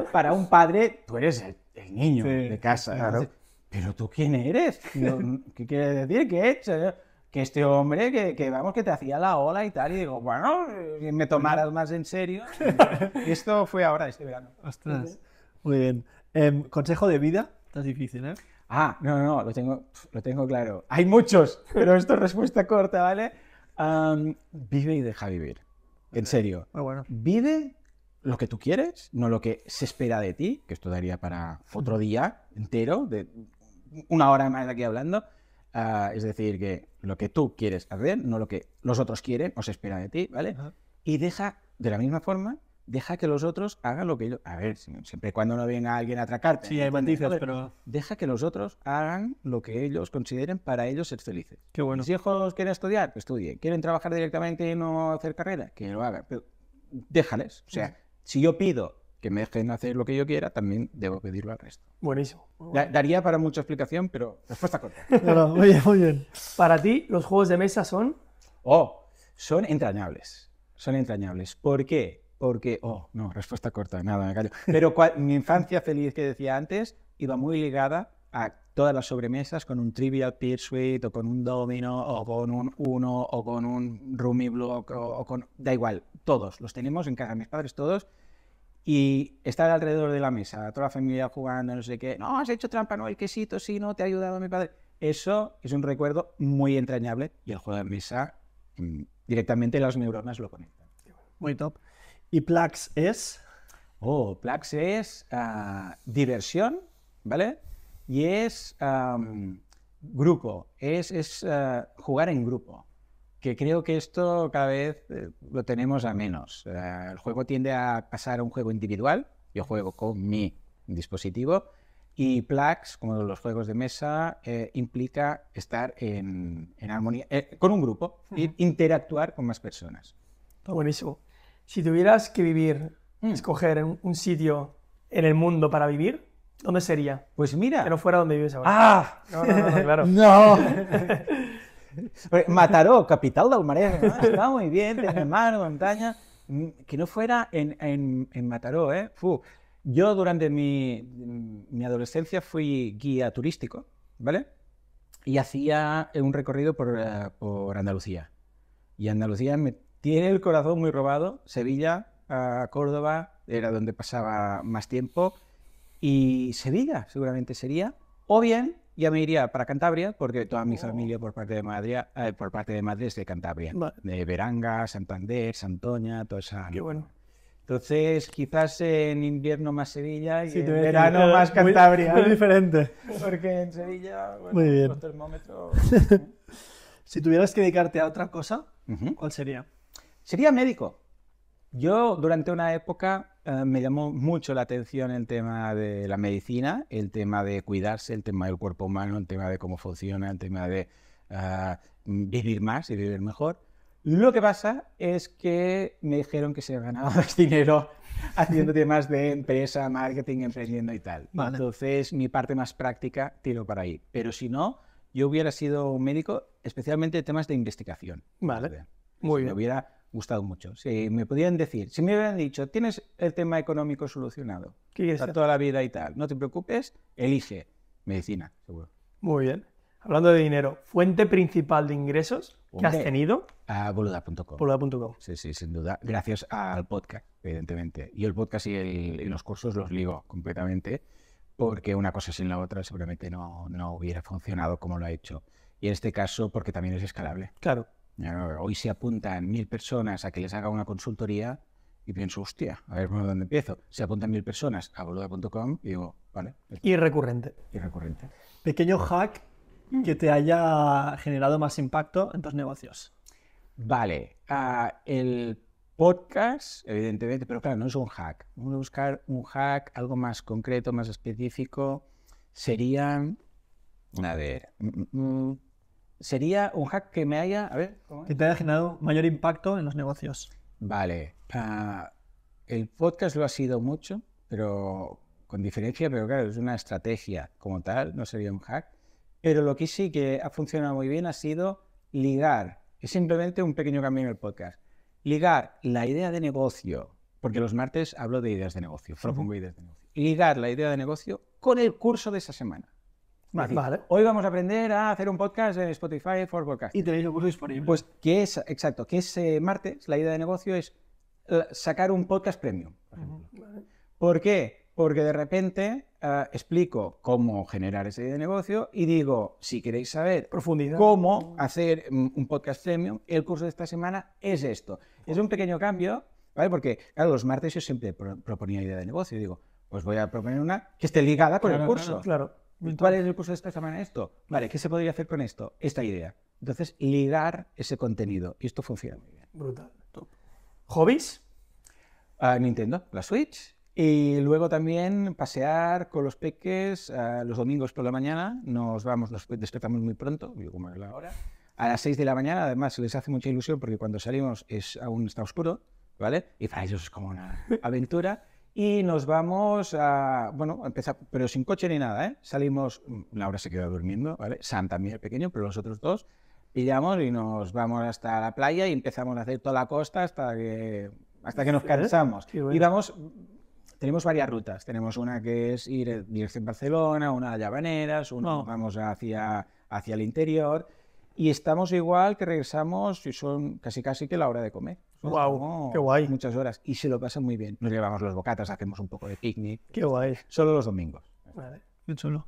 Para un padre, tú eres el, niño de casa. Claro. ¿pero tú quién eres? ¿Qué quiere decir? ¿Qué he hecho? Que este hombre, que, vamos, que te hacía la ola y tal, y digo, bueno, eh, me tomaras más en serio. Y esto fue ahora, este verano. Ostras, muy bien. Em, ¿Consejo de vida? Estás difícil, ¿eh? Ah, no, no, no, lo tengo, lo tengo claro. Hay muchos, pero esto es respuesta corta, ¿vale? vive y deja vivir. En serio. Muy ah, bueno. Vive lo que tú quieres, no lo que se espera de ti, que esto daría para otro día entero, de una hora más de aquí hablando. Ah, es decir, que lo que tú quieres hacer, no lo que los otros quieren o se espera de ti, ¿vale? Y deja, de la misma forma, deja que los otros hagan lo que ellos... A ver, siempre y cuando no venga alguien a atracarte. Sí, hay matices, pero... Deja que los otros hagan lo que ellos consideren para ellos ser felices. Qué bueno. Si hijos quieren estudiar, pues estudien. ¿Quieren trabajar directamente y no hacer carrera? Que lo hagan. Pero déjales. O sea, si yo pido que me dejen hacer lo que yo quiera, también debo pedirlo al resto. Buenísimo. daría para mucha explicación, pero respuesta corta. muy bien, muy bien. Para ti, los juegos de mesa son... Oh, son entrañables. Son entrañables. ¿Por qué? Porque, oh, no, respuesta corta, nada, me callo. Pero mi infancia feliz que decía antes iba muy ligada a todas las sobremesas con un Trivial suite o con un Domino o con un Uno o con un Rummy Block o, o con... Da igual, todos. Los tenemos en casa mis padres, todos y estar alrededor de la mesa, toda la familia jugando, no sé qué, no, has hecho trampa, no, el quesito, sí, no, te ha ayudado mi padre. Eso es un recuerdo muy entrañable y el juego de mesa mm, directamente las neuronas lo conectan. Muy top. ¿Y Plax es? Oh, Plax es ah, diversión, ¿vale? Y es grupo, es, es ah, jugar en grupo que creo que esto cada vez eh, lo tenemos a menos. El juego tiende a pasar a un juego individual, yo juego con mi dispositivo, y plaques, como los juegos de mesa, eh, implica estar en, en armonía eh, con un grupo e interactuar con más personas. Está buenísimo. Si tuvieras que vivir, mm. escoger un sitio en el mundo para vivir, ¿dónde sería? Pues mira. Que no fuera donde vives ahora. ¡Ah! no, no claro. ¡No! Mataró, capital de Maresme. Está muy bien, tiene mar, montaña. Mm, que no fuera en, Mataró, ¿eh? Fu. Yo durante mi, mm, mi, adolescencia fui guía turístico, ¿vale? Y hacía un recorrido por, eh, por Andalucía. Y Andalucía me tiene el corazón muy robado. Sevilla, a Córdoba, era donde pasaba más tiempo. Y Sevilla seguramente sería. O bien ya me iría para Cantabria, porque toda mi oh. familia por parte de Madrid, eh, por parte de Madrid es de Cantabria. De veranga Santander, Santoña, toda esa... Qué bueno. Entonces, quizás en invierno más Sevilla y en verano más Cantabria. Es diferente. Porque en Sevilla, bueno, los termómetros... si tuvieras que dedicarte a otra cosa, ¿cuál sería? Sería médico. Yo, durante una época, eh, me llamó mucho la atención el tema de la medicina, el tema de cuidarse, el tema del cuerpo humano, el tema de cómo funciona, el tema de ah, vivir más y vivir mejor. Lo que pasa es que me dijeron que se ganaba más dinero haciendo temas de empresa, marketing, emprendiendo y tal. Entonces, mi parte más práctica tiro para ahí. Pero si no, yo hubiera sido un médico, especialmente temas de investigación. Vale. Muy bien gustado mucho. Si me podían decir, si me hubieran dicho, tienes el tema económico solucionado para toda la vida y tal, no te preocupes, elige medicina, seguro. Muy bien. Hablando de dinero, ¿fuente principal de ingresos que has tenido? A boluda.com. Sí, sí, sin duda. Gracias al podcast, evidentemente. Y el podcast y, los cursos los ligo completamente, porque una cosa sin la otra seguramente no, no hubiera funcionado como lo ha hecho. Y en este caso, porque también es escalable. Claro. Hoy se apuntan mil personas a que les haga una consultoría y pienso, hostia, a ver dónde empiezo. Se apuntan mil personas a boluda.com y digo, vale. Y recurrente. Y recurrente. Pequeño hack que te haya generado más impacto en tus negocios. Vale. Ah, el podcast, evidentemente, pero claro, no es un hack. Vamos a buscar un hack, algo más concreto, más específico. Serían. A ver. Mm, mm, mm, sería un hack que me haya... A ver, Que te haya generado mayor impacto en los negocios. Vale. el podcast lo ha sido mucho, pero con diferencia, pero claro, es una estrategia como tal, no sería un hack. Pero lo que sí que ha funcionado muy bien ha sido ligar, es simplemente un pequeño cambio en el podcast, ligar la idea de negocio, porque los martes hablo de ideas de negocio, propongo ideas de negocio, ligar la idea de negocio con el curso de esa semana. Vale. hoy vamos a aprender a hacer un podcast en Spotify for Podcast. Y tenéis el curso disponible. Pues que es, exacto, que es martes, la idea de negocio es sacar un podcast premium. Por, qué? Porque de repente eh, explico cómo generar esa idea de negocio y digo, si queréis saber Profundidad. cómo hacer un podcast premium, el curso de esta semana es esto. Es un pequeño cambio, ¿vale? Porque, claro, los martes yo siempre proponía idea de negocio y digo, pues voy a proponer una que esté ligada con el curso. claro. claro. ¿Cuál es el curso de esta semana? Esto. Vale, ¿qué se podría hacer con esto? Esta idea. Entonces, ligar ese contenido. Y esto funciona muy bien. Brutal. ¿Hobbies? Ah, Nintendo, la Switch. Y luego también pasear con los peques ah, los domingos por la mañana. Nos vamos, nos despertamos muy pronto, la hora. A las 6 de la mañana, además, se les hace mucha ilusión porque cuando salimos es, aún está oscuro, ¿vale? Y para ellos es como una aventura. Y nos vamos a, bueno, empezar, pero sin coche ni nada, ¿eh? Salimos, mm, Laura se queda durmiendo, ¿vale? Sam también, el pequeño, pero los otros dos, pillamos y nos vamos hasta la playa y empezamos a hacer toda la costa hasta que, hasta que nos cansamos. Y vamos, tenemos varias rutas. Tenemos una que es ir en dirección Barcelona, una a Llavaneras, una oh. vamos hacia, hacia el interior. Y estamos igual que regresamos y son casi casi que la hora de comer. Wow, qué oh, guay. Muchas horas y se lo pasan muy bien. Nos llevamos los bocatas, hacemos un poco de picnic. Qué guay. Solo los domingos. Vale, qué chulo.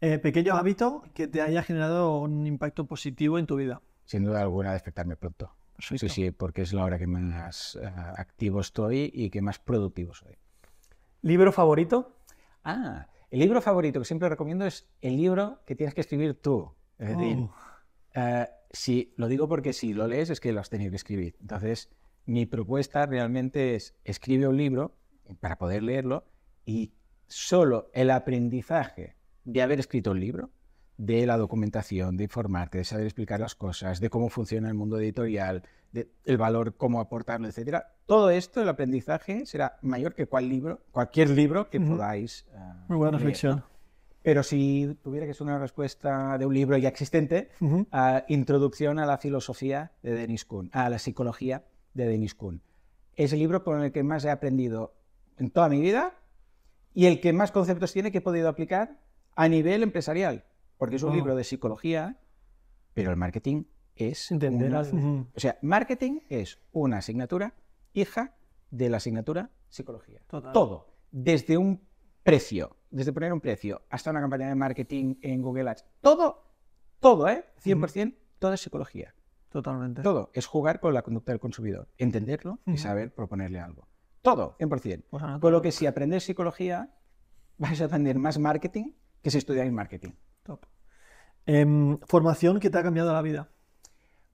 Eh, pequeños hábitos que te haya generado un impacto positivo en tu vida. Sin duda alguna, despertarme pronto. Sí, sí, porque es la hora que más eh, activo estoy y que más productivo soy. ¿Libro favorito? Ah, el libro favorito que siempre recomiendo es el libro que tienes que escribir tú. Es oh. eh, si, lo digo porque si lo lees es que lo has tenido que escribir. Entonces, mi propuesta realmente es escribe un libro para poder leerlo y solo el aprendizaje de haber escrito un libro, de la documentación, de informarte, de saber explicar las cosas, de cómo funciona el mundo editorial, de el valor, cómo aportarlo, etcétera. Todo esto, el aprendizaje, será mayor que cualquier libro que podáis. Eh, Muy buena reflexión. Pero si tuviera que ser una respuesta de un libro ya existente, Introducción a la filosofía de Denis Kuhn, a la psicología de Denis Kuhn. Es el libro con el que más he aprendido en toda mi vida y el que más conceptos tiene que he podido aplicar a nivel empresarial, porque es un libro de psicología, pero el marketing es... O sea, marketing es una asignatura hija de la asignatura psicología. Todo, desde un precio desde poner un precio hasta una campaña de marketing en Google Ads, todo, todo, ¿eh? 100%, todo es psicología. Totalmente. Todo es jugar con la conducta del consumidor, entenderlo y saber proponerle algo. Todo, 100%. Pues con lo que si aprendes psicología, vais a aprender más marketing que si estudiáis marketing. Top. Em, formación que te ha cambiado la vida.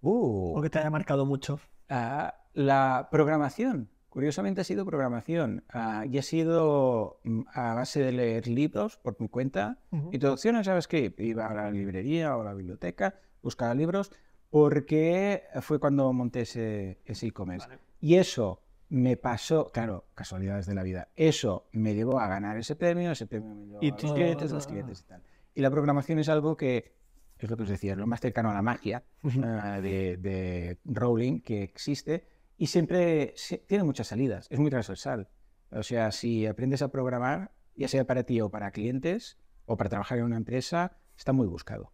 Uh. o que te haya marcado mucho. Ah, la programación. Curiosamente ha sido programación ah, y ha sido mm, a base de leer libros por mi cuenta, introducción a JavaScript. Iba a la librería o a la biblioteca, buscaba libros, porque fue cuando monté ese e-commerce. Y eso me pasó, claro, casualidades de la vida, eso me llevó a ganar ese premio, ese premio me llevó y a los clientes, los clientes y tal. Y la programación es algo que es lo que os decía, lo más cercano a la magia ah, de, de Rowling que existe, y siempre tiene muchas salidas, es muy transversal. O sea, si aprendes a programar, ya sea para ti o para clientes o para trabajar en una empresa, está muy buscado.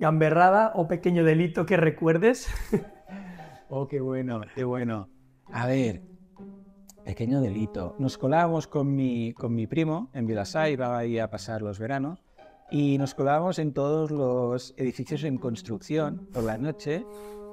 ¿Gamberrada o pequeño delito que recuerdes? oh, qué bueno, qué bueno. A ver, pequeño delito. Nos colábamos con mi, con mi primo en Vilasá, iba ahí a pasar los veranos, y nos colábamos en todos los edificios en construcción por la noche.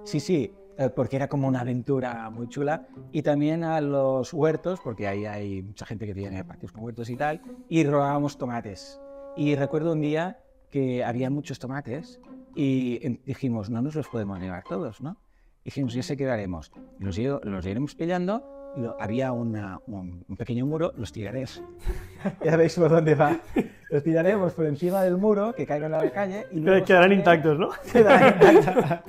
Sí, sí, eh, porque era como una aventura muy chula, y también a los huertos, porque ahí hay mucha gente que tiene patios con huertos y tal, y robábamos tomates. Y recuerdo un día que había muchos tomates y dijimos, no nos los podemos llevar todos, ¿no? Dijimos, ya se quedaremos, y los iremos pillando había un, pequeño muro, los tiraré. ya veis por dónde va. Los tiraremos por encima del muro, que caigan en la calle. Y quedarán intactos, ¿no? Quedarán intactos.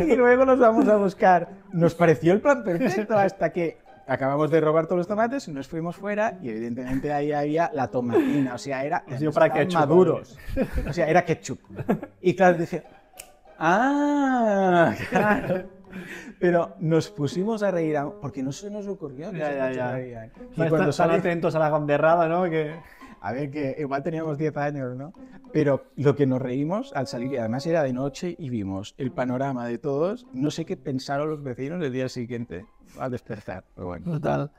y luego los vamos a buscar. Nos pareció el plan perfecto hasta que acabamos de robar todos los tomates y nos fuimos fuera y evidentemente ahí había la tomatina, o sea, era para maduros. O sea, era ketchup. Y claro, decía ah, claro. Pero nos pusimos a reír, porque no se nos ocurrió ya, ya, ya. Y cuando están atentos a la gamberrada, ¿no? Que... A ver, que igual teníamos 10 años, ¿no? Pero lo que nos reímos al salir, y además era de noche y vimos el panorama de todos, no sé qué pensaron los vecinos el día siguiente al despertar. bueno. Total.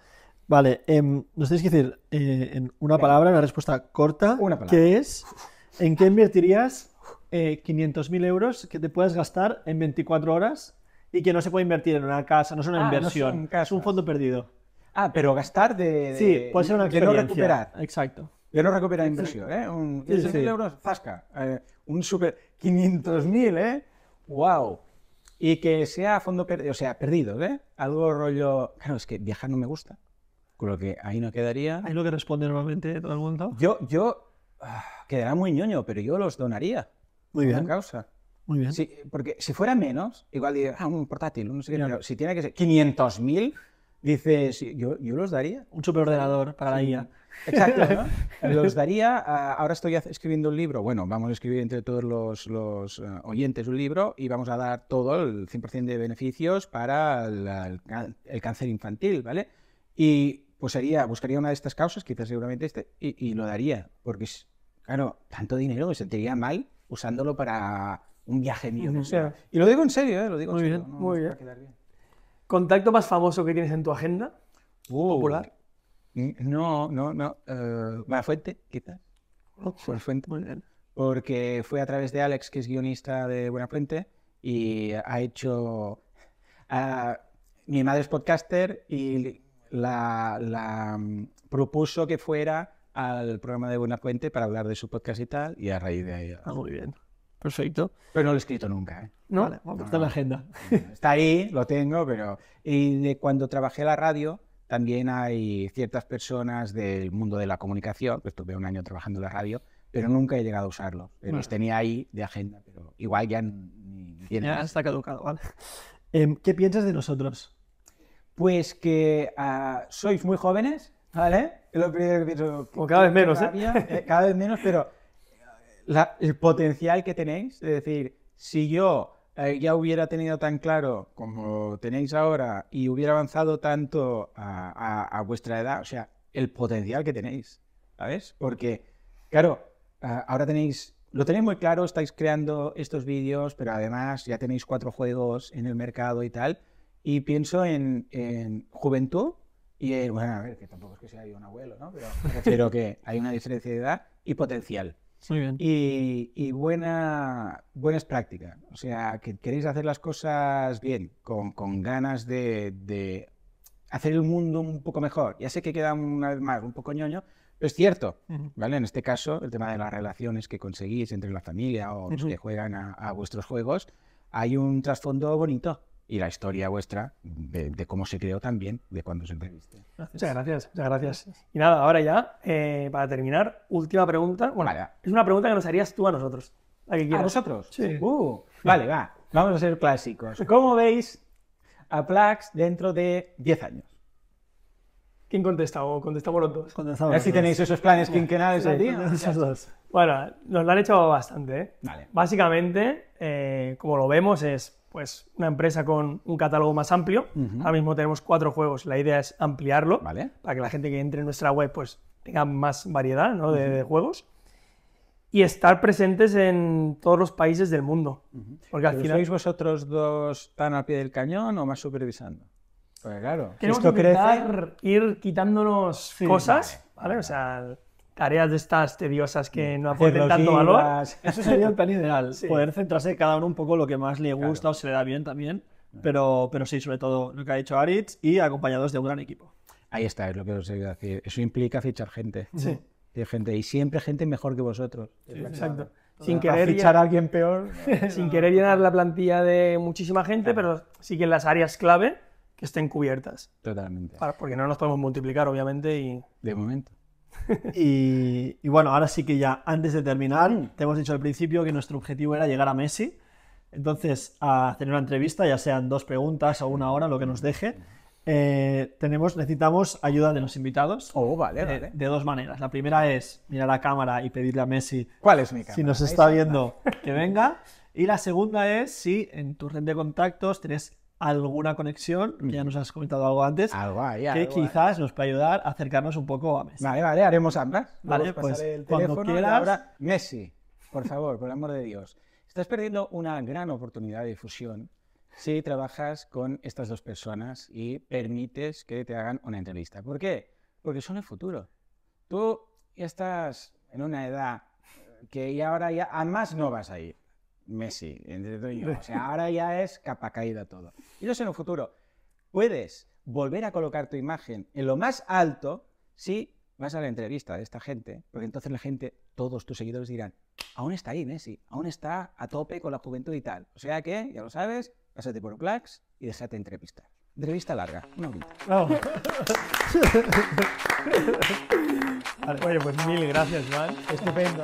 Vale, em, nos tenéis que decir eh, en una palabra, una respuesta corta, una que es, ¿en qué invertirías 500.000 eh, euros que te puedas gastar en 24 horas y que no se puede invertir en una casa, no es una ah, inversión, es un fondo perdido. Ah, pero gastar de, sí, puede ser una experiencia. de no recuperar. Exacto. De no recuperar inversión, ¿eh? Un, sí, euros, zasca. Eh, un super... 500.000, ¿eh? ¡Wow! Y que sea fondo perdido, o sea, perdido, ¿eh? Algo rollo... Claro, es que viajar no me gusta. Con lo que ahí no quedaría... Ahí lo que responde normalmente todo el mundo. Yo, yo... Ah, quedará muy ñoño, pero yo los donaría. Muy bien. la causa. Muy bien. Sí, porque si fuera menos, igual diría, ah, un portátil, no sé qué, pero si tiene que ser 500.000, dices, yo, yo los daría. Un superordenador para la IA. Exacto, los daría. Ah, ahora estoy escribiendo un libro. Bueno, vamos a escribir entre todos los, los eh, oyentes un libro y vamos a dar todo el 100% de beneficios para el, cáncer infantil, ¿vale? Y pues sería, buscaría una de estas causas, quizás seguramente este, y, lo daría. Porque, claro, tanto dinero me sentiría mal usándolo para un viaje mío. y lo digo en serio, ¿eh? Lo digo muy bien, muy bien. ¿Contacto más famoso que tienes en tu agenda? No, no, no. Buenafuente, eh, quizás. Buena Fuente. Muy bien. Porque fue a través de Alex, que es guionista de Buena Buenafuente, y ha hecho... mi madre es podcaster y la, mm, propuso que fuera al programa de Buena Buenafuente para hablar de su podcast y tal, y a raíz de ahí... Ah, muy bien. Perfecto. Pero no lo he escrito nunca. ¿eh? No, está en la agenda. Está ahí, lo tengo, pero... Y de cuando trabajé la radio, también hay ciertas personas del mundo de la comunicación, pues estuve un año trabajando en la radio, pero nunca he llegado a usarlo. Los tenía ahí de agenda, pero igual ya ni... Ya está caducado, ¿vale? Em, ¿Qué piensas de nosotros? Pues que ah, sois muy jóvenes, ¿vale? Es lo primero que pienso. o cada vez menos, ¿eh? ¿eh? Cada vez menos, pero el potencial que tenéis. Es decir, si yo eh, ya hubiera tenido tan claro como tenéis ahora y hubiera avanzado tanto a, vuestra edad, o sea, el potencial que tenéis, ¿sabes? Porque, claro, eh, ahora tenéis, lo tenéis muy claro, estáis creando estos vídeos, pero además ya tenéis cuatro juegos en el mercado y tal. Y pienso en, juventud y, bueno, a ver, que tampoco es que sea yo un abuelo, ¿no? Pero que hay una diferencia de edad y potencial. Y, buena, buenas prácticas. O sea, que queréis hacer las cosas bien, con, ganas de, hacer el mundo un poco mejor. Ya sé que queda una vez más un poco ñoño, pero es cierto, ¿vale? En este caso, el tema de las relaciones que conseguís entre la familia o los que juegan a vuestros juegos, hay un trasfondo bonito y la historia vuestra de, cómo se creó también, de cuando se entreviste. Muchas gracias, muchas gracias. Y nada, ahora ya, eh, para terminar, última pregunta. Bueno, es una pregunta que nos harías tú a nosotros. ¿A, que ¿A nosotros? Sí. Uh, vale, va. Vamos a ser clásicos. ¿Cómo veis a Plax dentro de 10 años? ¿Quién contesta? ¿O contestamos los dos? Contestamos a ver si tenéis esos planes quinquenales al día. Bueno, nos lo han hecho bastante. ¿eh? Básicamente, eh, como lo vemos, es pues, una empresa con un catálogo más amplio. Ahora mismo tenemos cuatro juegos. La idea es ampliarlo vale. para que la gente que entre en nuestra web pues, tenga más variedad ¿no? de, juegos. Y estar presentes en todos los países del mundo. Porque al final... vosotros dos tan al pie del cañón o más supervisando? Porque claro, ir quitándonos cosas, ¿vale? O sea, tareas de estas tediosas que no aporten tanto valor. Eso sería el plan ideal, poder centrarse cada uno un poco en lo que más le gusta o se le da bien también, pero, pero sí, sobre todo lo que ha dicho Aritz y acompañados de un gran equipo. Ahí está, es lo que os he a decir. Eso implica fichar gente. Sí. Gente, y siempre gente mejor que vosotros. exacto. Sin querer fichar a alguien peor. sin querer llenar la plantilla de muchísima gente, pero sí que en las áreas clave que estén cubiertas. Totalmente. porque no nos podemos multiplicar, obviamente. y De momento. y, bueno, ahora sí que ya antes de terminar, te hemos dicho al principio que nuestro objetivo era llegar a Messi. Entonces, a hacer una entrevista, ya sean dos preguntas o una hora, lo que nos deje. Eh, tenemos, necesitamos ayuda de los invitados. Oh, eh, De, dos maneras. La primera es mirar la cámara y pedirle a Messi. Si nos está viendo, que venga. Y la segunda es si en tu red de contactos tienes alguna conexión, ya mm. nos has comentado algo antes, que quizás nos puede ayudar a acercarnos un poco a Messi. Vale, vale, haremos ambas. Vale, pues el cuando quieras... Ahora, Messi, por favor, por el amor de Dios, estás perdiendo una gran oportunidad de difusión si trabajas con estas dos personas y permites que te hagan una entrevista. ¿Por qué? Porque son el futuro. Tú ya estás en una edad que ya ahora ya a más no vas a ir. Messi, entre O sea, ahora ya es capa caída todo. Y no sé en un futuro, puedes volver a colocar tu imagen en lo más alto si vas a la entrevista de esta gente, porque entonces la gente, todos tus seguidores dirán, aún está ahí Messi, aún está a tope con la juventud y tal. O sea que, ya lo sabes, pásate por Clax y déjate entrevistar. Entrevista larga, una horita. Oye, pues mil gracias, Juan. Estupendo.